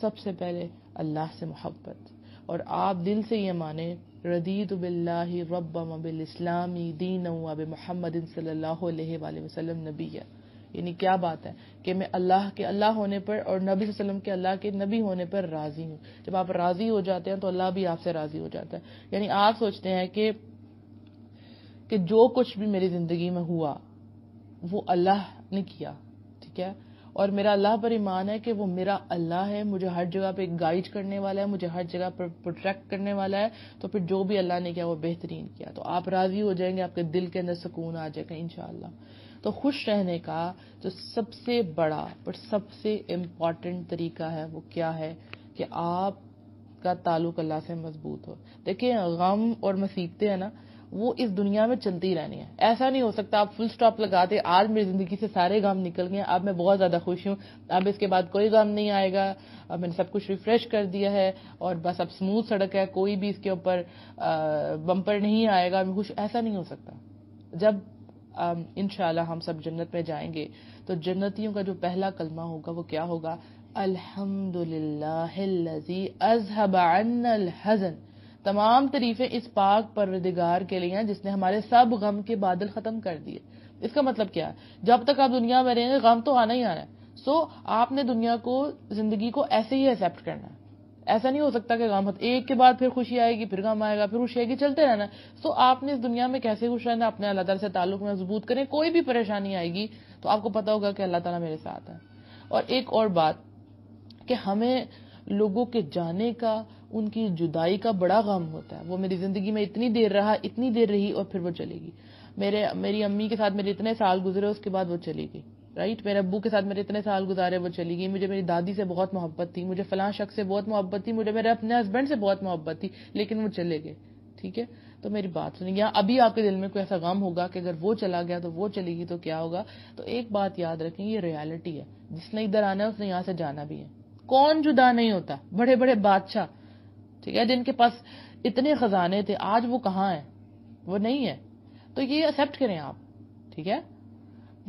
سب سے پہلے اللہ سے محبت اور آپ دل سے یہ مانیں ردیت باللہ رب بالاسلامی دین و محمد صلی اللہ علیہ وآلہ وسلم نبی یعنی کیا بات ہے کہ میں اللہ کے اللہ ہونے پر اور نبی صلی اللہ علیہ وسلم کے اللہ کے نبی ہونے پر راضی ہوں جب آپ راضی ہو جاتے ہیں تو اللہ بھی آپ سے راضی ہو جاتا ہے یعنی آپ سوچتے ہیں کہ کہ جو کچھ بھی میری زندگی میں ہوا وہ اللہ نے کیا ٹھیک ہے اور میرا اللہ پر ایمان ہے کہ وہ میرا اللہ ہے مجھے ہر جگہ پہ گائیڈ کرنے والا ہے مجھے ہر جگہ پر پروٹیکٹ کرنے والا ہے تو پھر جو بھی اللہ نے کیا وہ بہترین کیا تو آپ راضی ہو جائیں گے آپ کے دل کے اندر سکون آ جائے گا انشاءاللہ اللہ تو خوش رہنے کا جو سب سے بڑا اور سب سے امپورٹنٹ طریقہ ہے وہ کیا ہے کہ آپ کا تعلق اللہ سے مضبوط ہو دیکھیں غم اور مصیبتیں ہیں نا وہ اس دنیا میں چلتی رہنی ہے ایسا نہیں ہو سکتا آپ فل سٹاپ لگا دیں آج میری زندگی سے سارے غم نکل گئے اب میں بہت زیادہ خوش ہوں اب اس کے بعد کوئی غم نہیں آئے گا اب میں نے سب کچھ ریفریش کر دیا ہے اور بس اب سموتھ سڑک ہے کوئی بھی اس کے اوپر بمپر نہیں آئے گا میں خوش ایسا نہیں ہو سکتا جب انشاءاللہ ہم سب جنت میں جائیں گے تو جنتیوں کا جو پہلا کلمہ ہوگا وہ کیا ہوگا الحمد للہ الحزن تمام طریقے اس پاک پردگار کے لیے ہیں جس نے ہمارے سب غم کے بادل ختم کر دیے اس کا مطلب کیا ہے جب تک آپ دنیا میں رہیں گے غم تو آنا ہی آنا ہے سو آپ نے دنیا کو زندگی کو ایسے ہی ایکسیپٹ کرنا ہے ایسا نہیں ہو سکتا کہ غم ایک کے بعد پھر خوشی آئے گی پھر غم آئے گا پھر خوشی آئے گی چلتے رہنا سو آپ نے اس دنیا میں کیسے خوش رہنا اپنے اللہ تعالیٰ سے تعلق مضبوط کریں کوئی بھی پریشانی آئے گی تو آپ کو پتا ہوگا کہ اللہ تعالیٰ میرے ساتھ ہے اور ایک اور بات کہ ہمیں لوگوں کے جانے کا ان کی جدائی کا بڑا غم ہوتا ہے وہ میری زندگی میں اتنی دیر رہا اتنی دیر رہی اور پھر وہ چلے گی میرے میری امی کے ساتھ میرے اتنے سال گزرے اس کے بعد وہ چلی گئی رائٹ میرے ابو کے ساتھ میرے اتنے سال گزارے وہ چلی گئی مجھے میری دادی سے بہت محبت تھی مجھے فلاں شخص سے بہت محبت تھی مجھے میرے اپنے ہسبینڈ سے بہت محبت تھی لیکن وہ چلے گئے ٹھیک ہے تو میری بات یا ابھی آپ کے دل میں کوئی ایسا غم ہوگا کہ اگر وہ چلا گیا تو وہ چلے گی تو کیا ہوگا تو ایک بات یاد رکھیں یہ ریالٹی ہے جس نے ادھر آنا ہے اس نے یہاں سے جانا بھی ہے کون جدا نہیں ہوتا بڑے بڑے بادشاہ ٹھیک ہے جن کے پاس اتنے خزانے تھے آج وہ کہاں ہیں وہ نہیں ہے تو یہ ایکسپٹ کریں آپ ٹھیک ہے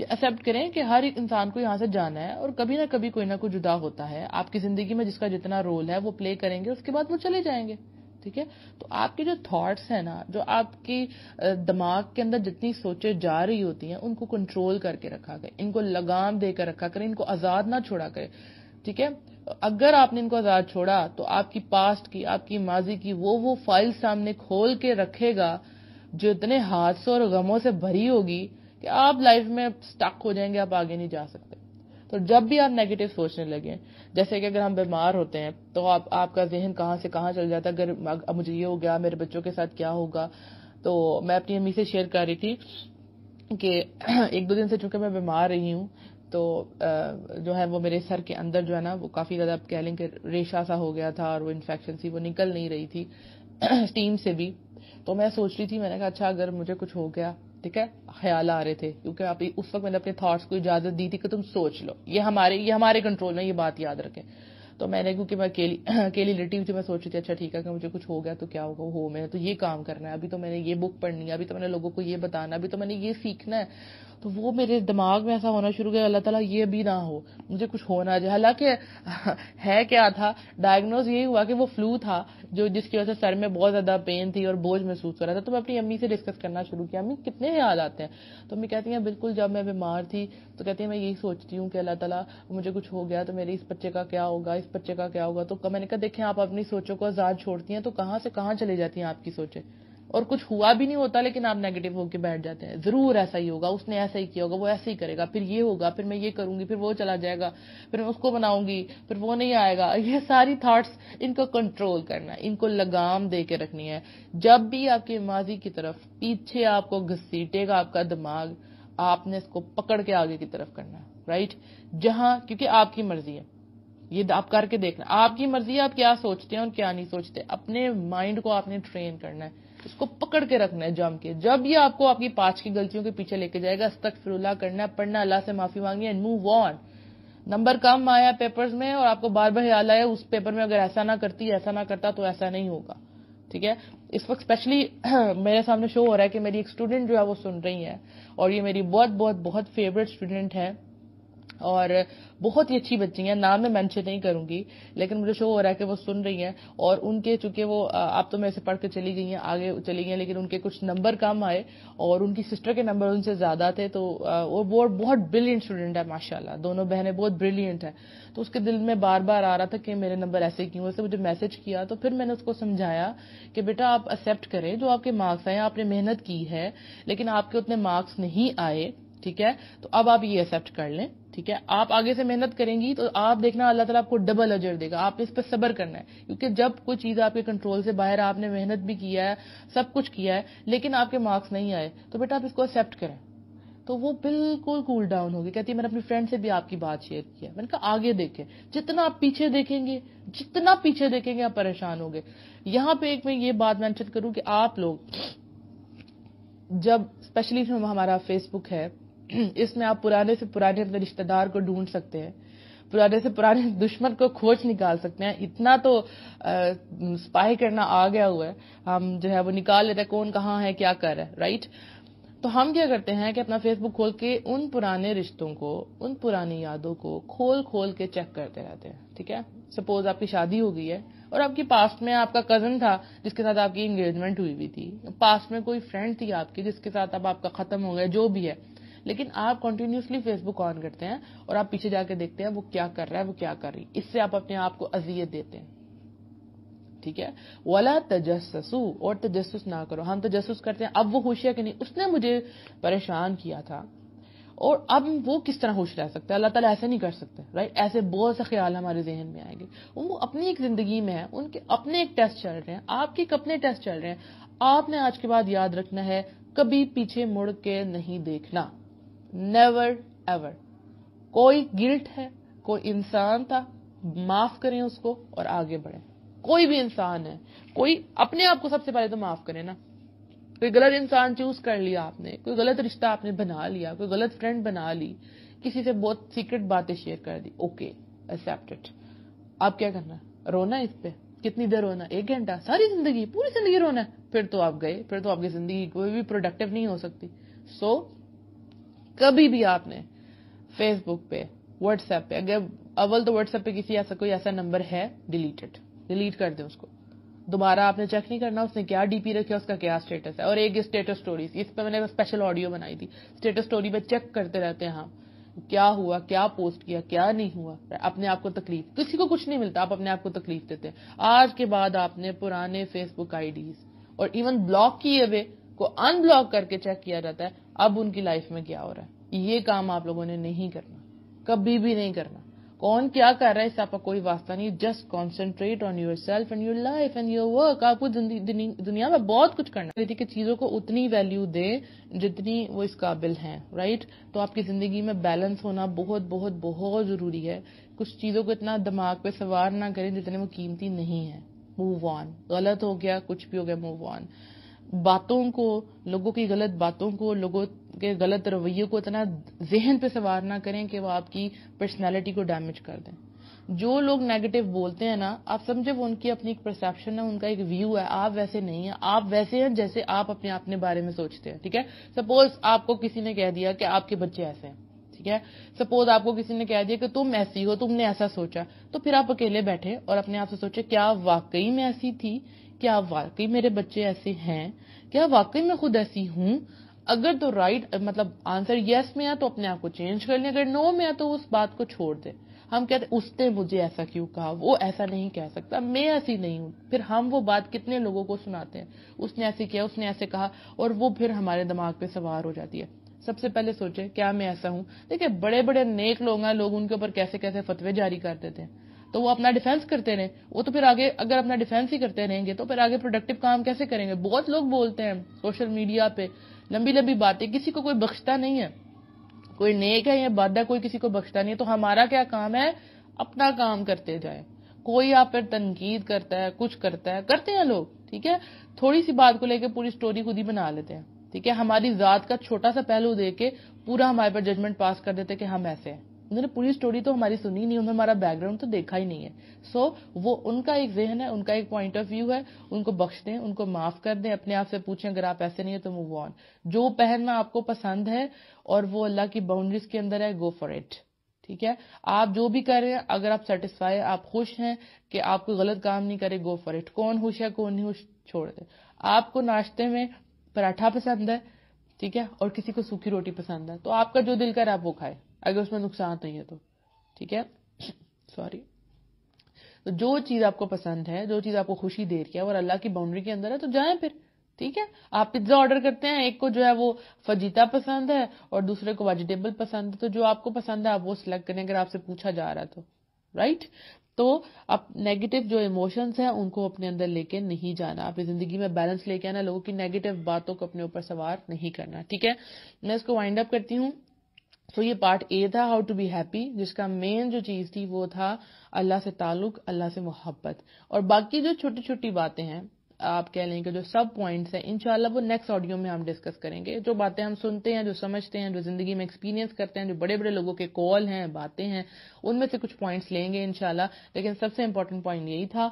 ایکسیپٹ کریں کہ ہر ایک انسان کو یہاں سے جانا ہے اور کبھی نہ کبھی کوئی نہ کوئی جدا ہوتا ہے آپ کی زندگی میں جس کا جتنا رول ہے وہ پلے کریں گے اس کے بعد وہ چلے جائیں گے ٹھیک ہے تو آپ کے جو تھاٹس ہیں نا جو آپ کی دماغ کے اندر جتنی سوچیں جا رہی ہوتی ہیں ان کو کنٹرول کر کے رکھا کرے ان کو لگام دے کر رکھا کرے ان کو آزاد نہ چھوڑا کرے ٹھیک ہے اگر آپ نے ان کو آزاد چھوڑا تو آپ کی پاسٹ کی آپ کی ماضی کی وہ وہ فائل سامنے کھول کے رکھے گا جو اتنے حادثوں اور غموں سے بھری ہوگی کہ آپ لائف میں سٹک ہو جائیں گے آپ آگے نہیں جا سکتے تو جب بھی آپ نیگیٹو سوچنے لگے جیسے کہ اگر ہم بیمار ہوتے ہیں تو آپ آپ کا ذہن کہاں سے کہاں چل جاتا ہے اگر مجھے یہ ہو گیا میرے بچوں کے ساتھ کیا ہوگا تو میں اپنی امی سے شیئر کر رہی تھی کہ ایک دو دن سے چونکہ میں بیمار رہی ہوں تو جو ہے وہ میرے سر کے اندر جو ہے نا وہ کافی زیادہ کہہ لیں کہ ریشا سا ہو گیا تھا اور وہ انفیکشن سی وہ نکل نہیں رہی تھی اسٹیم سے بھی تو میں سوچ رہی تھی میں نے کہا اچھا اگر مجھے کچھ ہو گیا ٹھیک ہے خیال آ رہے تھے کیونکہ آپ اس وقت میں نے اپنے تھاٹس کو اجازت دی تھی کہ تم سوچ لو یہ ہمارے یہ ہمارے کنٹرول میں یہ بات یاد رکھیں تو میں نے کیونکہ میں اکیلی اکیلی ہوئی تھی میں سوچ رہی تھی اچھا ٹھیک ہے کہ مجھے کچھ ہو گیا تو کیا ہوگا ہو میں تو یہ کام کرنا ہے ابھی تو میں نے یہ بک پڑھنی ہے ابھی تو میں نے لوگوں کو یہ بتانا ابھی تو میں نے یہ سیکھنا ہے تو وہ میرے دماغ میں ایسا ہونا شروع گیا اللہ تعالیٰ یہ بھی نہ ہو مجھے کچھ ہونا چاہیے جائے حالانکہ ہے کیا تھا ڈائگنوز یہی ہوا کہ وہ فلو تھا جو جس کی وجہ سے سر میں بہت زیادہ پین تھی اور بوجھ محسوس کر رہا تھا تو میں اپنی امی سے ڈسکس کرنا شروع کیا امی کتنے آتے ہیں تو امی کہتی ہیں بالکل جب میں بیمار تھی تو کہتی ہیں میں یہی سوچتی ہوں کہ اللہ تعالیٰ مجھے کچھ ہو گیا تو میرے اس بچے کا کیا ہوگا اس بچے کا کیا ہوگا تو میں نے کہا دیکھیں آپ اپنی سوچوں کو آزاد چھوڑتی ہیں تو کہاں سے کہاں چلے جاتی ہیں آپ کی سوچیں اور کچھ ہوا بھی نہیں ہوتا لیکن آپ نیگیٹو ہو کے بیٹھ جاتے ہیں ضرور ایسا ہی ہوگا اس نے ایسا ہی کیا ہوگا وہ ایسا ہی کرے گا پھر یہ ہوگا پھر میں یہ کروں گی پھر وہ چلا جائے گا پھر میں اس کو بناؤں گی پھر وہ نہیں آئے گا یہ ساری تھاٹس ان کو کنٹرول کرنا ہے ان کو لگام دے کے رکھنی ہے جب بھی آپ کے ماضی کی طرف پیچھے آپ کو گھسیٹے گا آپ کا دماغ آپ نے اس کو پکڑ کے آگے کی طرف کرنا ہے رائٹ جہاں کیونکہ آپ کی مرضی ہے یہ آپ کر کے دیکھنا آپ کی مرضی ہے آپ کیا سوچتے ہیں اور کیا نہیں سوچتے اپنے مائنڈ کو آپ نے ٹرین کرنا ہے اس کو پکڑ کے رکھنا ہے جم کے جب یہ آپ کو آپ کی پانچ کی غلطیوں کے پیچھے لے کے جائے گا استغفر اللہ کرنا پڑھنا اللہ سے معافی مانگی اینڈ آن نمبر کم آیا پیپرز میں اور آپ کو بار بار حیال آیا اس پیپر میں اگر ایسا نہ کرتی ایسا نہ کرتا تو ایسا نہیں ہوگا ٹھیک ہے اس وقت اسپیشلی میرے سامنے شو ہو رہا ہے کہ میری ایک اسٹوڈنٹ جو ہے وہ سن رہی ہے اور یہ میری بہت بہت بہت فیوریٹ اسٹوڈنٹ ہے اور بہت ہی اچھی بچی ہیں نام میں مینشن نہیں کروں گی لیکن مجھے شو ہو رہا ہے کہ وہ سن رہی ہیں اور ان کے چونکہ وہ آپ تو میں سے پڑھ کے چلی گئی ہیں آگے چلی گئی ہیں لیکن ان کے کچھ نمبر کم آئے اور ان کی سسٹر کے نمبر ان سے زیادہ تھے تو وہ بہت بریلینٹ اسٹوڈنٹ ہے ماشاء اللہ دونوں بہنیں بہت بریلینٹ ہیں تو اس کے دل میں بار بار آ رہا تھا کہ میرے نمبر ایسے کیوں اسے مجھے میسج کیا تو پھر میں نے اس کو سمجھایا کہ بیٹا آپ ایکسیپٹ کریں جو آپ کے مارکس آئے آپ نے محنت کی ہے لیکن آپ کے اتنے مارکس نہیں آئے ٹھیک ہے تو اب آپ یہ ایکسیپٹ کر لیں ٹھیک ہے آپ آگے سے محنت کریں گی تو آپ دیکھنا اللہ تعالیٰ آپ کو ڈبل اجر دے گا آپ اس پہ صبر کرنا ہے کیونکہ جب کوئی چیز آپ کے کنٹرول سے باہر آپ نے محنت بھی کیا ہے سب کچھ کیا ہے لیکن آپ کے مارکس نہیں آئے تو بیٹا آپ اس کو ایکسپٹ کریں تو وہ بالکل کول ڈاؤن ہوگی کہتی ہے میں نے اپنی فرینڈ سے بھی آپ کی بات شیئر کی ہے میں نے کہا آگے دیکھیں جتنا آپ پیچھے دیکھیں گے جتنا پیچھے دیکھیں گے آپ پریشان ہوں گے یہاں پہ ایک میں یہ بات مینشن کروں کہ آپ لوگ جب اسپیشلی ہمارا فیس بک ہے اس میں آپ پرانے سے پرانے اپنے رشتہ دار کو ڈھونڈ سکتے ہیں پرانے سے پرانے دشمن کو کھوج نکال سکتے ہیں اتنا تو اسپائی کرنا آ گیا ہوا ہے ہم جو ہے وہ نکال لیتے ہیں کون کہاں ہے کیا کر ہے رائٹ تو ہم کیا کرتے ہیں کہ اپنا فیس بک کھول کے ان پرانے رشتوں کو ان پرانی یادوں کو کھول کھول کے چیک کرتے رہتے ہیں ٹھیک ہے سپوز آپ کی شادی ہو گئی ہے اور آپ کی پاسٹ میں آپ کا کزن تھا جس کے ساتھ آپ کی انگیجمنٹ ہوئی بھی تھی پاسٹ میں کوئی فرینڈ تھی آپ کی جس کے ساتھ اب آپ کا ختم ہو گیا جو بھی ہے لیکن آپ کنٹینیوسلی فیس بک آن کرتے ہیں اور آپ پیچھے جا کے دیکھتے ہیں وہ کیا کر رہا ہے وہ کیا کر رہی اس سے آپ اپنے آپ کو اذیت دیتے ہیں ٹھیک ہے والا تجسسو اور تجسس نہ کرو ہم تجسس کرتے ہیں اب وہ خوش ہے کہ نہیں اس نے مجھے پریشان کیا تھا اور اب وہ کس طرح خوش رہ سکتا ہے اللہ تعالیٰ ایسے نہیں کر سکتے رائٹ ایسے بہت سے خیال ہمارے ذہن میں آئیں گے وہ اپنی ایک زندگی میں ہے ان کے اپنے ایک ٹیسٹ چل رہے ہیں آپ کے ایک اپنے ٹیسٹ چل رہے ہیں آپ نے آج کے بعد یاد رکھنا ہے کبھی پیچھے مڑ کے نہیں دیکھنا نیور ایور کوئی گلٹ ہے کوئی انسان تھا معاف کریں اس کو اور آگے بڑھیں کوئی بھی انسان ہے کوئی اپنے آپ کو سب سے پہلے تو معاف کرے نا کوئی غلط انسان چوز کر لیا آپ نے کوئی غلط رشتہ آپ نے بنا لیا کوئی غلط فرینڈ بنا لی کسی سے بہت سیکرٹ باتیں شیئر کر دی اوکے ایکسپٹ آپ کیا کرنا رونا اس پہ کتنی دیر رونا ایک گھنٹہ ساری زندگی پوری زندگی رونا ہے پھر تو آپ گئے پھر تو آپ کی زندگی کوئی بھی پروڈکٹیو نہیں ہو سکتی سو کبھی بھی آپ نے فیس بک پہ واٹس ایپ پہ اگر اول تو واٹس ایپ پہ کسی ایسا کوئی ایسا نمبر ہے ڈیلیٹڈ ڈیلیٹ کر دیں اس کو دوبارہ آپ نے چیک نہیں کرنا اس نے کیا ڈی پی رکھا اس کا کیا اسٹیٹس ہے اور ایک اسٹیٹس اسٹوری اس پہ میں نے اسپیشل آڈیو بنائی تھی اسٹیٹس اسٹوری پہ چیک کرتے رہتے ہیں کیا ہوا کیا پوسٹ کیا کیا نہیں ہوا اپنے آپ کو تکلیف کسی کو کچھ نہیں ملتا آپ اپنے آپ کو تکلیف دیتے ہیں آج کے بعد آپ نے پرانے فیس بک آئی ڈیز اور ایون بلاک کیے ہوئے کو ان بلاک کر کے چیک کیا جاتا ہے اب ان کی لائف میں کیا ہو رہا ہے یہ کام آپ لوگوں نے نہیں کرنا کبھی بھی نہیں کرنا کون کیا کر رہا ہے اس آپ کا کوئی واسطہ نہیں just concentrate on yourself and and your life your work آپ کو دنیا میں بہت کچھ کرنا کہ چیزوں کو اتنی ویلو دے جتنی وہ اس قابل ہیں رائٹ right? تو آپ کی زندگی میں بیلنس ہونا بہت بہت بہت ضروری ہے کچھ چیزوں کو اتنا دماغ پہ سوار نہ کریں جتنے وہ قیمتی نہیں ہے موو آن غلط ہو گیا کچھ بھی ہو گیا موو آن باتوں کو لوگوں کی غلط باتوں کو لوگوں کے غلط رویوں کو اتنا ذہن پہ سوار نہ کریں کہ وہ آپ کی پرسنالٹی کو ڈیمیج کر دیں جو لوگ نیگیٹو بولتے ہیں نا آپ سمجھے وہ ان کی اپنی ایک پرسپشن ہے ان کا ایک ویو ہے آپ ویسے نہیں ہیں آپ ویسے ہیں جیسے آپ اپنے آپ نے بارے میں سوچتے ہیں ٹھیک ہے سپوز آپ کو کسی نے کہہ دیا کہ آپ کے بچے ایسے ہیں ٹھیک ہے سپوز آپ کو کسی نے کہہ دیا کہ تم ایسی ہو تم نے ایسا سوچا تو پھر آپ اکیلے بیٹھے اور اپنے آپ سے سوچے کیا واقعی میں ایسی تھی کیا واقعی میرے بچے ایسے ہیں کیا واقعی میں خود ایسی ہوں اگر تو رائٹ مطلب آنسر یس میں آ تو اپنے آپ کو چینج کر لیں اگر نو میں آ تو اس بات کو چھوڑ دیں ہم کہتے اس نے مجھے ایسا کیوں کہا وہ ایسا نہیں کہہ سکتا میں ایسی نہیں ہوں پھر ہم وہ بات کتنے لوگوں کو سناتے ہیں اس نے ایسی کیا اس نے ایسے کہا اور وہ پھر ہمارے دماغ پہ سوار ہو جاتی ہے سب سے پہلے سوچیں کیا میں ایسا ہوں دیکھیں بڑے بڑے نیک لوگ ہیں لوگ ان کے اوپر کیسے کیسے فتوے جاری کرتے تھے تو وہ اپنا ڈیفینس کرتے رہے وہ تو پھر آگے اگر اپنا ڈیفینس ہی کرتے رہیں گے تو پھر آگے پروڈکٹیو کام کیسے کریں گے بہت لوگ بولتے ہیں سوشل میڈیا پہ لمبی لمبی باتیں کسی کو کوئی بخشتا نہیں ہے کوئی نیک ہے یا بادہ کوئی کسی کو بخشتا نہیں ہے تو ہمارا کیا کام ہے اپنا کام کرتے جائیں کوئی آپ پر تنقید کرتا ہے کچھ کرتا ہے کرتے ہیں لوگ ٹھیک ہے تھوڑی سی بات کو لے کے پوری سٹوری خود ہی بنا لیتے ہیں ٹھیک ہے ہماری ذات کا چھوٹا سا پہلو دے کے پورا ہمارے پر ججمنٹ پاس کر دیتے کہ ہم ایسے ہیں انہوں نے پوری اسٹوری تو ہماری سنی نہیں انہوں نے ہمارا بیک گراؤنڈ تو دیکھا ہی نہیں ہے سو وہ ان کا ایک ذہن ہے ان کا ایک پوائنٹ آف ویو ہے ان کو بخش دیں ان کو معاف کر دیں اپنے آپ سے پوچھیں اگر آپ ایسے نہیں ہے تو موو آن جو پہننا آپ کو پسند ہے اور وہ اللہ کی باؤنڈریز کے اندر ہے گو اٹ ٹھیک ہے آپ جو بھی کر رہے ہیں اگر آپ سیٹسفائی آپ خوش ہیں کہ آپ کو غلط کام نہیں کرے گو اٹ کون خوش ہے کون نہیں خوش چھوڑ دیں آپ کو ناشتے میں پراٹھا پسند ہے ٹھیک ہے اور کسی کو سوکھی روٹی پسند ہے تو آپ کا جو دل کر آپ وہ کھائے اگر اس میں نقصان نہیں ہے تو ٹھیک ہے سوری تو جو چیز آپ کو پسند ہے جو چیز آپ کو خوشی دے رہی ہے اور اللہ کی باؤنڈری کے اندر ہے تو جائیں پھر ٹھیک ہے آپ پیزا آرڈر کرتے ہیں ایک کو جو ہے وہ فجیتا پسند ہے اور دوسرے کو ویجیٹیبل پسند ہے تو جو آپ کو پسند ہے آپ وہ سلیکٹ کریں اگر آپ سے پوچھا جا رہا تو رائٹ تو آپ نیگیٹو جو ایموشنس ہیں ان کو اپنے اندر لے کے نہیں جانا آپ زندگی میں بیلنس لے کے آنا لوگوں کی نیگیٹو باتوں کو اپنے اوپر سوار نہیں کرنا ٹھیک ہے میں اس کو وائنڈ اپ کرتی ہوں تو یہ پارٹ اے تھا ہاؤ ٹو بی ہیپی جس کا مین جو چیز تھی وہ تھا اللہ سے تعلق اللہ سے محبت اور باقی جو چھوٹی چھوٹی باتیں ہیں آپ کہہ لیں کہ جو سب پوائنٹس ہیں انشاءاللہ وہ نیکسٹ آڈیو میں ہم ڈسکس کریں گے جو باتیں ہم سنتے ہیں جو سمجھتے ہیں جو زندگی میں ایکسپیرینس کرتے ہیں جو بڑے بڑے لوگوں کے کال ہیں باتیں ہیں ان میں سے کچھ پوائنٹس لیں گے انشاءاللہ لیکن سب سے امپورٹنٹ پوائنٹ یہی تھا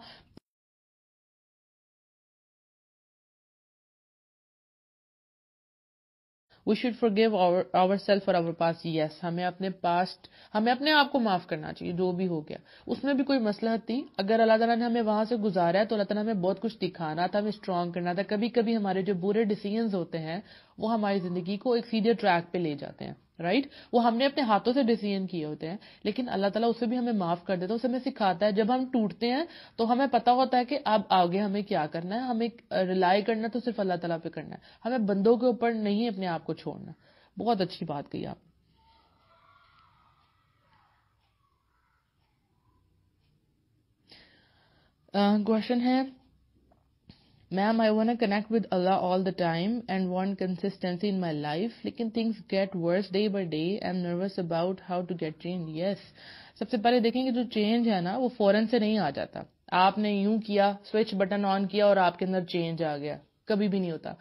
we should forgive our self اور آور پاس یس ہمیں اپنے پاسٹ ہمیں اپنے آپ کو معاف کرنا چاہیے جو بھی ہو گیا اس میں بھی کوئی مسئلہ تھی اگر اللہ تعالیٰ نے ہمیں وہاں سے گزارا ہے تو اللہ تعالیٰ ہمیں بہت کچھ دکھانا تھا ہمیں اسٹرانگ کرنا تھا کبھی کبھی ہمارے جو برے ڈیسیزنس ہوتے ہیں وہ ہماری زندگی کو ایک سیدھے ٹریک پہ لے جاتے ہیں رائٹ وہ ہم نے اپنے ہاتھوں سے ڈیسیزن کیے ہوتے ہیں لیکن اللہ تعالیٰ اسے بھی ہمیں معاف کر دیتا ہے اسے ہمیں سکھاتا ہے جب ہم ٹوٹتے ہیں تو ہمیں پتا ہوتا ہے کہ اب آگے ہمیں کیا کرنا ہے ہمیں ریلائی کرنا تو صرف اللہ تعالیٰ پہ کرنا ہے ہمیں بندوں کے اوپر نہیں اپنے آپ کو چھوڑنا بہت اچھی بات کہی آپ ہے ma'am i want to connect with allah all the time and want consistency in my life lekin things get worse day by day i'm nervous about how to get changed yes sabse pehle dekhenge jo change hai na wo foran se nahi aa jata aapne yun kiya switch button on kiya aur aapke andar change aa gaya kabhi bhi nahi hota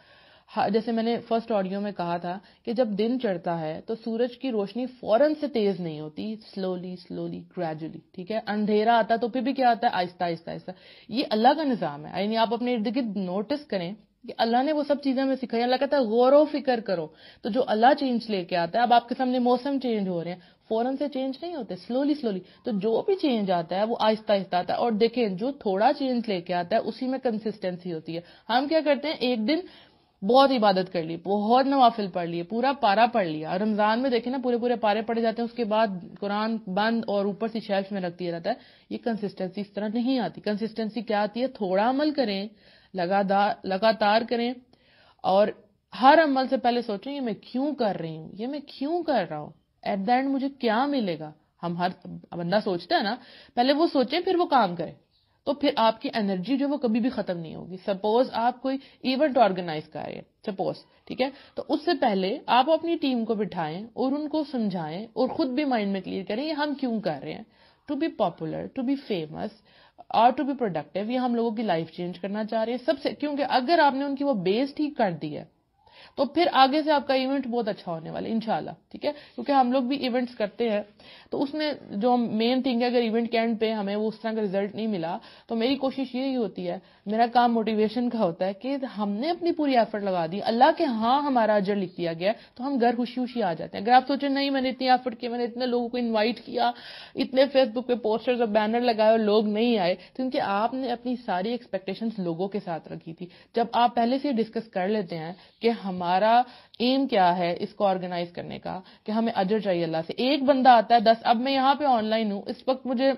ہاں، جیسے میں نے فرسٹ آڈیو میں کہا تھا کہ جب دن چڑھتا ہے تو سورج کی روشنی فوراً سے تیز نہیں ہوتی سلولی سلولی گریجولی ٹھیک ہے اندھیرا آتا تو پھر بھی کیا آتا ہے آہستہ آہستہ آہستہ یہ اللہ کا نظام ہے یعنی آپ اپنے ارد گرد نوٹس کریں کہ اللہ نے وہ سب چیزیں سکھائی اللہ کہتا ہے غور و فکر کرو تو جو اللہ چینج لے کے آتا ہے اب آپ کے سامنے موسم چینج ہو رہے ہیں فوراً سے چینج نہیں ہوتے سلولی سلولی تو جو بھی چینج آتا ہے وہ آہستہ آہستہ آتا ہے اور دیکھیں جو تھوڑا چینج لے کے آتا ہے اسی میں کنسسٹنسی ہوتی ہے ہم کیا کرتے ہیں ایک دن بہت عبادت کر لی بہت نوافل پڑھ لیے پورا پارا پڑھ لیا رمضان میں دیکھیں نا پورے پورے پارے پڑے جاتے ہیں اس کے بعد قرآن بند اور اوپر سی شیلف میں رکھ دیا جاتا ہے یہ کنسسٹنسی اس طرح نہیں آتی کنسسٹنسی کیا آتی ہے تھوڑا عمل کریں لگاتار لگاتار کریں اور ہر عمل سے پہلے سوچیں یہ میں کیوں کر رہی ہوں یہ میں کیوں کر رہا ہوں ایٹ دا اینڈ مجھے کیا ملے گا ہم ہر بندہ سوچتا ہے نا پہلے وہ سوچیں پھر وہ کام کریں تو پھر آپ کی انرجی جو وہ کبھی بھی ختم نہیں ہوگی سپوز آپ کوئی ایونٹ آرگنائز کریں سپوز ٹھیک ہے تو اس سے پہلے آپ اپنی ٹیم کو بٹھائیں اور ان کو سمجھائیں اور خود بھی مائنڈ میں کلیئر کریں یہ ہم کیوں کر رہے ہیں to be popular to be famous اور ٹو بی پروڈکٹیو یہ ہم لوگوں کی لائف چینج کرنا چاہ رہے ہیں سب سے کیونکہ اگر آپ نے ان کی وہ بیس ٹھیک کر دی ہے تو پھر آگے سے آپ کا ایونٹ بہت اچھا ہونے والا ہے انشاءاللہ ٹھیک ہے کیونکہ ہم لوگ بھی ایونٹس کرتے ہیں تو اس میں جو مین تھنگ ہے اگر ایونٹ پہ ہمیں وہ اس طرح کا ریزلٹ نہیں ملا تو میری کوشش یہی ہوتی ہے میرا کام موٹیویشن کا ہوتا ہے کہ ہم نے اپنی پوری ایفرٹ لگا دی اللہ کے ہاں ہمارا اجر لکھ دیا گیا تو ہم گھر خوشی خوشی آ جاتے ہیں اگر آپ سوچیں نہیں میں نے اتنی ایفرٹ کی میں نے اتنے لوگوں کو انوائٹ کیا اتنے فیس بک پہ پوسٹر بینر لگائے اور لوگ نہیں آئے کیونکہ آپ نے اپنی ساری ایکسپیکٹیشن لوگوں کے ساتھ رکھی تھی جب آپ پہلے سے ڈسکس کر لیتے ہیں کہ ہمارا ایم کیا ہے اس کو آرگنائز کرنے کا کہ ہمیں اجر چاہیے اللہ سے ایک بندہ آتا ہے دس اب میں یہاں پہ آن لائن ہوں اس وقت مجھے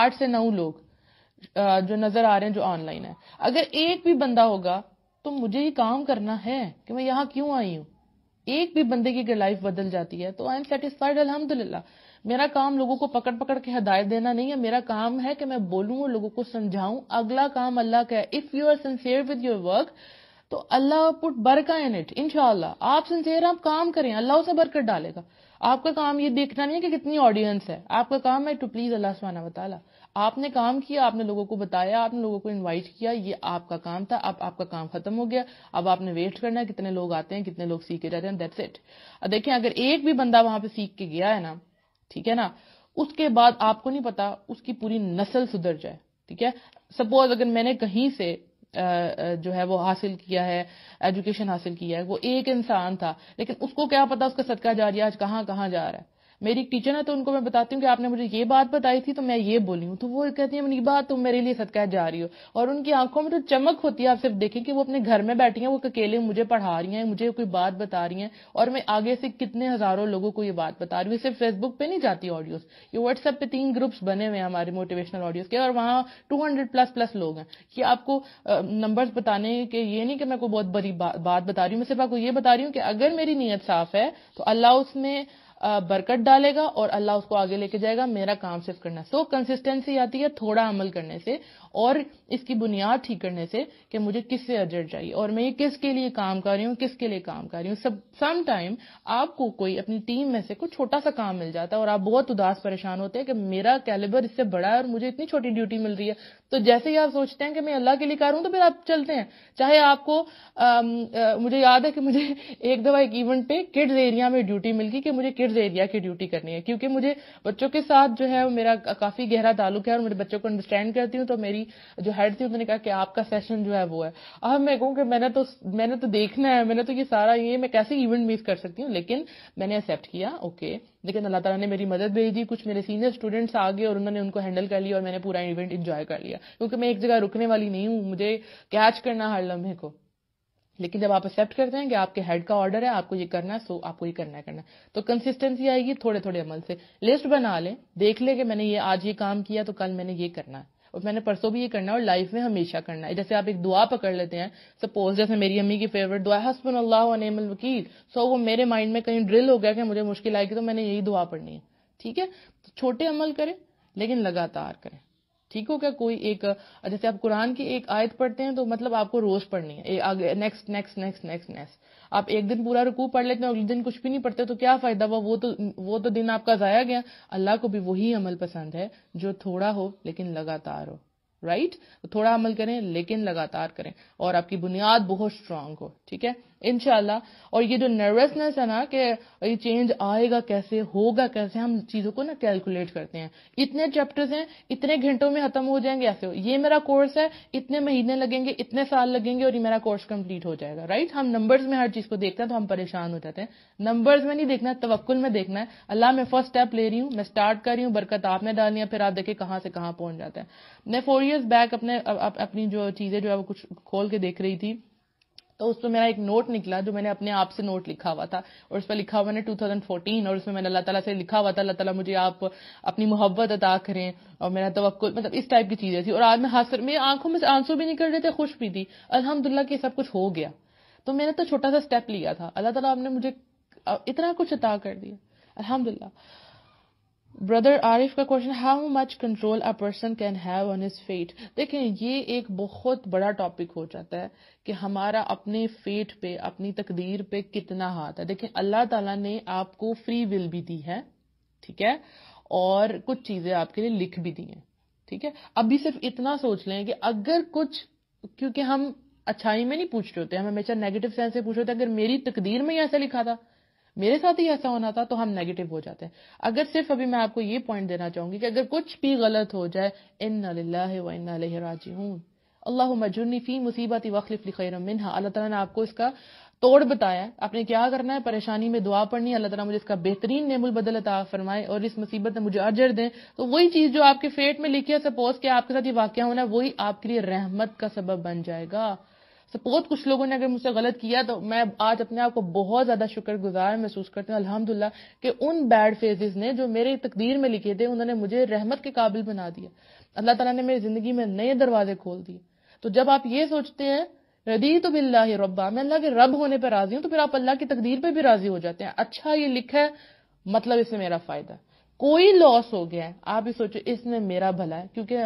آٹھ سے نو لوگ جو نظر آ رہے ہیں جو آن لائن ہے اگر ایک بھی بندہ ہوگا تو مجھے یہ کام کرنا ہے کہ میں یہاں کیوں آئی ہوں ایک بھی بندے کی اگر لائف بدل جاتی ہے تو آئی ایم سیٹسفائڈ الحمد میرا کام لوگوں کو پکڑ پکڑ کے ہدایت دینا نہیں ہے میرا کام ہے کہ میں بولوں اور لوگوں کو سمجھاؤں اگلا کام اللہ کا ہے if you are sincere with your work تو اللہ پٹ برکا ان اٹ آپ آپ کام کریں اللہ اسے برکت ڈالے گا آپ کا کام یہ دیکھنا نہیں ہے کہ کتنی آڈینس ہے آپ کا کام ہے ٹو پلیز اللہ سبحانہ بتالا آپ نے کام کیا آپ نے لوگوں کو بتایا آپ نے لوگوں کو انوائٹ کیا یہ آپ کا کام تھا اب آپ کا کام ختم ہو گیا اب آپ نے ویٹ کرنا ہے کتنے لوگ آتے ہیں کتنے لوگ سیکھ کے جاتے ہیں دیٹس اٹ دیکھیں اگر ایک بھی بندہ وہاں پہ سیکھ کے گیا ہے نا ٹھیک ہے نا اس کے بعد آپ کو نہیں پتا اس کی پوری نسل سدھر جائے ٹھیک ہے سپوز اگر میں نے کہیں سے جو ہے وہ حاصل کیا ہے ایجوکیشن حاصل کیا ہے وہ ایک انسان تھا لیکن اس کو کیا پتا اس کا صدقہ جاریہ جاری آج کہاں کہاں جا رہا ہے میری ایک ٹیچر ہے تو ان کو میں بتاتی ہوں کہ آپ نے مجھے یہ بات بتائی تھی تو میں یہ بولی ہوں تو وہ کہتی ہیں بات تم میرے لیے صدقہ جا رہی ہو اور ان کی آنکھوں میں تو چمک ہوتی ہے آپ صرف دیکھیں کہ وہ اپنے گھر میں بیٹھی ہیں وہ اکیلے مجھے پڑھا رہی ہیں مجھے کوئی بات بتا رہی ہیں اور میں آگے سے کتنے ہزاروں لوگوں کو یہ بات بتا رہی ہوں صرف فیس بک پہ نہیں جاتی آڈیوز یہ واٹس ایپ پہ تین گروپس بنے ہوئے ہیں ہمارے موٹیویشنل آڈیوز کے اور وہاں ٹو ہنڈریڈ پلس پلس لوگ ہیں کہ آپ کو نمبرز بتانے کے یہ نہیں کہ میں کوئی بہت بڑی بات بتا رہی ہوں میں صرف آپ کو یہ بتا رہی ہوں کہ اگر میری نیت صاف ہے تو اللہ اس میں برکت ڈالے گا اور اللہ اس کو آگے لے کے جائے گا میرا کام صرف کرنا سو کنسسٹنسی آتی ہے تھوڑا عمل کرنے سے اور اس کی بنیاد ٹھیک کرنے سے کہ مجھے کس سے اجر چاہیے اور میں یہ کس کے لیے کام کر رہی ہوں کس کے لیے کام کر رہی ہوں سم ٹائم آپ کو کوئی اپنی ٹیم میں سے کوئی چھوٹا سا کام مل جاتا ہے اور آپ بہت اداس پریشان ہوتے ہیں کہ میرا کیلیبر اس سے بڑا ہے اور مجھے اتنی چھوٹی ڈیوٹی مل رہی ہے تو جیسے ہی آپ سوچتے ہیں کہ میں اللہ کے لیے کروں تو پھر آپ چلتے ہیں چاہے آپ کو مجھے یاد ہے کہ مجھے ایک دفعہ ایک ایونٹ پہ کڈز ایریا میں ڈیوٹی مل گئی کہ مجھے کڈز ایریا کی ڈیوٹی کرنی ہے کیونکہ مجھے بچوں کے ساتھ جو ہے میرا کافی گہرا تعلق ہے اور میرے بچوں کو انڈرسٹینڈ کرتی ہوں تو میری میری جو ہیڈ تھی انہوں نے کہا کہ آپ کا سیشن جو ہے وہ ہے اب میں کہوں کہ میں نے تو میں نے تو دیکھنا ہے میں نے تو یہ سارا یہ میں کیسے ایونٹ مس کر سکتی ہوں لیکن میں نے ایکسیپٹ کیا اوکے لیکن اللہ تعالیٰ نے میری مدد بھیجی کچھ میرے سینئر اسٹوڈنٹس آ گئے اور انہوں نے ان کو ہینڈل کر لیا اور میں نے پورا ایونٹ انجوائے کر لیا کیونکہ میں ایک جگہ رکنے والی نہیں ہوں مجھے کیچ کرنا ہر لمحے کو لیکن جب آپ ایکسیپٹ کرتے ہیں کہ آپ کے ہیڈ کا آرڈر ہے آپ کو یہ کرنا ہے سو آپ کو یہ کرنا ہے کرنا ہے تو کنسسٹینسی آئے گی تھوڑے تھوڑے عمل سے لسٹ بنا لیں دیکھ لیں کہ میں نے یہ آج یہ کام کیا تو کل میں نے یہ کرنا ہے اور میں نے پرسوں بھی یہ کرنا ہے اور لائف میں ہمیشہ کرنا ہے جیسے آپ ایک دعا پکڑ لیتے ہیں سپوز جیسے میری امی کی فیورٹ دعا ہے حسبن اللہ نعم الوکیل سو وہ میرے مائنڈ میں کہیں ڈرل ہو گیا کہ مجھے مشکل آئے گی تو میں نے یہی دعا پڑھنی ہے ٹھیک ہے چھوٹے عمل کریں لیکن لگاتار کریں ٹھیک ہو کیا کوئی ایک جیسے آپ قرآن کی ایک آیت پڑھتے ہیں تو مطلب آپ کو روز پڑھنی ہے next next next next next آپ ایک دن پورا رکوع پڑھ لیتے ہیں اگلے دن کچھ بھی نہیں پڑھتے تو کیا فائدہ وہ تو دن آپ کا ضائع گیا اللہ کو بھی وہی عمل پسند ہے جو تھوڑا ہو لیکن لگاتار ہو رائٹ تھوڑا عمل کریں لیکن لگاتار کریں اور آپ کی بنیاد بہت اسٹرانگ ہو ٹھیک ہے انشاءاللہ اور یہ جو نروسنس ہے نا کہ یہ چینج آئے گا کیسے ہوگا کیسے ہم چیزوں کو نا کیلکولیٹ کرتے ہیں اتنے چیپٹرز ہیں اتنے گھنٹوں میں ختم ہو جائیں گے ایسے ہو یہ میرا کورس ہے اتنے مہینے لگیں گے اتنے سال لگیں گے اور یہ میرا کورس کمپلیٹ ہو جائے گا رائٹ ہم نمبرز میں ہر چیز کو دیکھتے ہیں تو ہم پریشان ہو جاتے ہیں نمبرز میں نہیں دیکھنا ہے توکل میں دیکھنا ہے اللہ میں فرسٹ اسٹیپ لے رہی ہوں میں اسٹارٹ کر رہی ہوں برکت آپ نے ڈالنی ہے پھر آپ دیکھیں کہاں سے کہاں پہنچ جاتا ہے میں فور ایئرس بیک اپنے اپنی جو چیزیں جو کچھ کھول کے دیکھ رہی تھی تو اس پہ میرا ایک نوٹ نکلا جو میں نے اپنے آپ سے نوٹ لکھا ہوا تھا اور اس پہ لکھا ہوا میں نے 2014 اور اس میں میں نے اللہ تعالیٰ سے لکھا ہوا تھا اللہ تعالیٰ مجھے آپ اپنی محبت ادا کریں اور میرا توقع مطلب اس ٹائپ کی چیزیں تھی اور آج میں حاصل میری آنکھوں میں سے آنسو بھی نکل رہے تھے خوش بھی تھی الحمد للہ کہ سب کچھ ہو گیا تو میں نے تو چھوٹا سا اسٹیپ لیا تھا اللہ تعالیٰ آپ نے مجھے اتنا کچھ عطا کر دیا الحمد للہ بردر عارف کا question how much control a person can have on his fate دیکھیں یہ ایک بہت بڑا ٹاپک ہو جاتا ہے کہ ہمارا اپنے فیٹ پہ اپنی تقدیر پہ کتنا ہاتھ ہے دیکھیں اللہ تعالیٰ نے آپ کو فری ول بھی دی ہے ٹھیک ہے اور کچھ چیزیں آپ کے لیے لکھ بھی دی ہیں ٹھیک ہے ابھی صرف اتنا سوچ لیں کہ اگر کچھ کیونکہ ہم اچھائی میں نہیں پوچھ رہے ہوتے ہم ہمیشہ نیگیٹو سینس سے پوچھ رہے ہوتے ہیں اگر میری تقدیر میں ہی ایسا لکھا تھا میرے ساتھ ہی ایسا ہونا تھا تو ہم نیگیٹو ہو جاتے ہیں اگر صرف ابھی میں آپ کو یہ پوائنٹ دینا چاہوں گی کہ اگر کچھ بھی غلط ہو جائے ان اللہ اللہ مجرنی فی مصیبت وخلف منہا تعالیٰ نے آپ کو اس کا توڑ بتایا آپ نے کیا کرنا ہے پریشانی میں دعا پڑھنی اللہ تعالیٰ مجھے اس کا بہترین نعم البدل عطا فرمائے اور اس مصیبت میں مجھے اجر دیں تو وہی چیز جو آپ کے فیٹ میں لکھی ہے سپوز کہ آپ کے ساتھ یہ واقعہ ہونا ہے وہی آپ کے لیے رحمت کا سبب بن جائے گا سپوز کچھ لوگوں نے اگر مجھ سے غلط کیا تو میں آج اپنے آپ کو بہت زیادہ شکر گزار محسوس ہوں الحمد کہ ان بیڈ فیزز نے جو میرے تقدیر میں لکھے تھے انہوں نے مجھے رحمت کے قابل بنا دیا اللہ تعالیٰ نے میری زندگی میں نئے دروازے کھول دیے تو جب آپ یہ سوچتے ہیں ردی تو بلّہ ربا میں اللہ کے رب ہونے پہ راضی ہوں تو پھر آپ اللہ کی تقدیر پہ بھی راضی ہو جاتے ہیں اچھا یہ لکھا ہے مطلب اس سے میرا فائدہ کوئی لاس ہو گیا ہے آپ یہ سوچو اس میں میرا بھلا ہے کیونکہ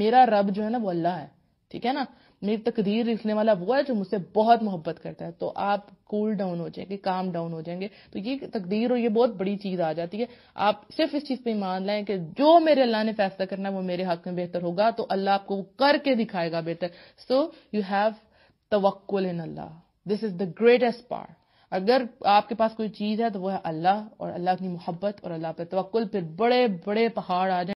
میرا رب جو ہے نا وہ اللہ ہے ٹھیک ہے نا میری تقدیر لکھنے والا وہ ہے جو مجھ سے بہت محبت کرتا ہے تو آپ کول ڈاؤن ہو جائیں گے کام ڈاؤن ہو جائیں گے تو یہ تقدیر اور یہ بہت بڑی چیز آ جاتی ہے آپ صرف اس چیز پہ ایمان مان لیں کہ جو میرے اللہ نے فیصلہ کرنا ہے وہ میرے حق میں بہتر ہوگا تو اللہ آپ کو وہ کر کے دکھائے گا بہتر سو یو ہیو توکل ان اللہ دس از دا گریٹسٹ پارٹ اگر آپ کے پاس کوئی چیز ہے تو وہ ہے اللہ اور اللہ کی محبت اور اللہ پہ توکل پھر بڑے بڑے پہاڑ آ جائیں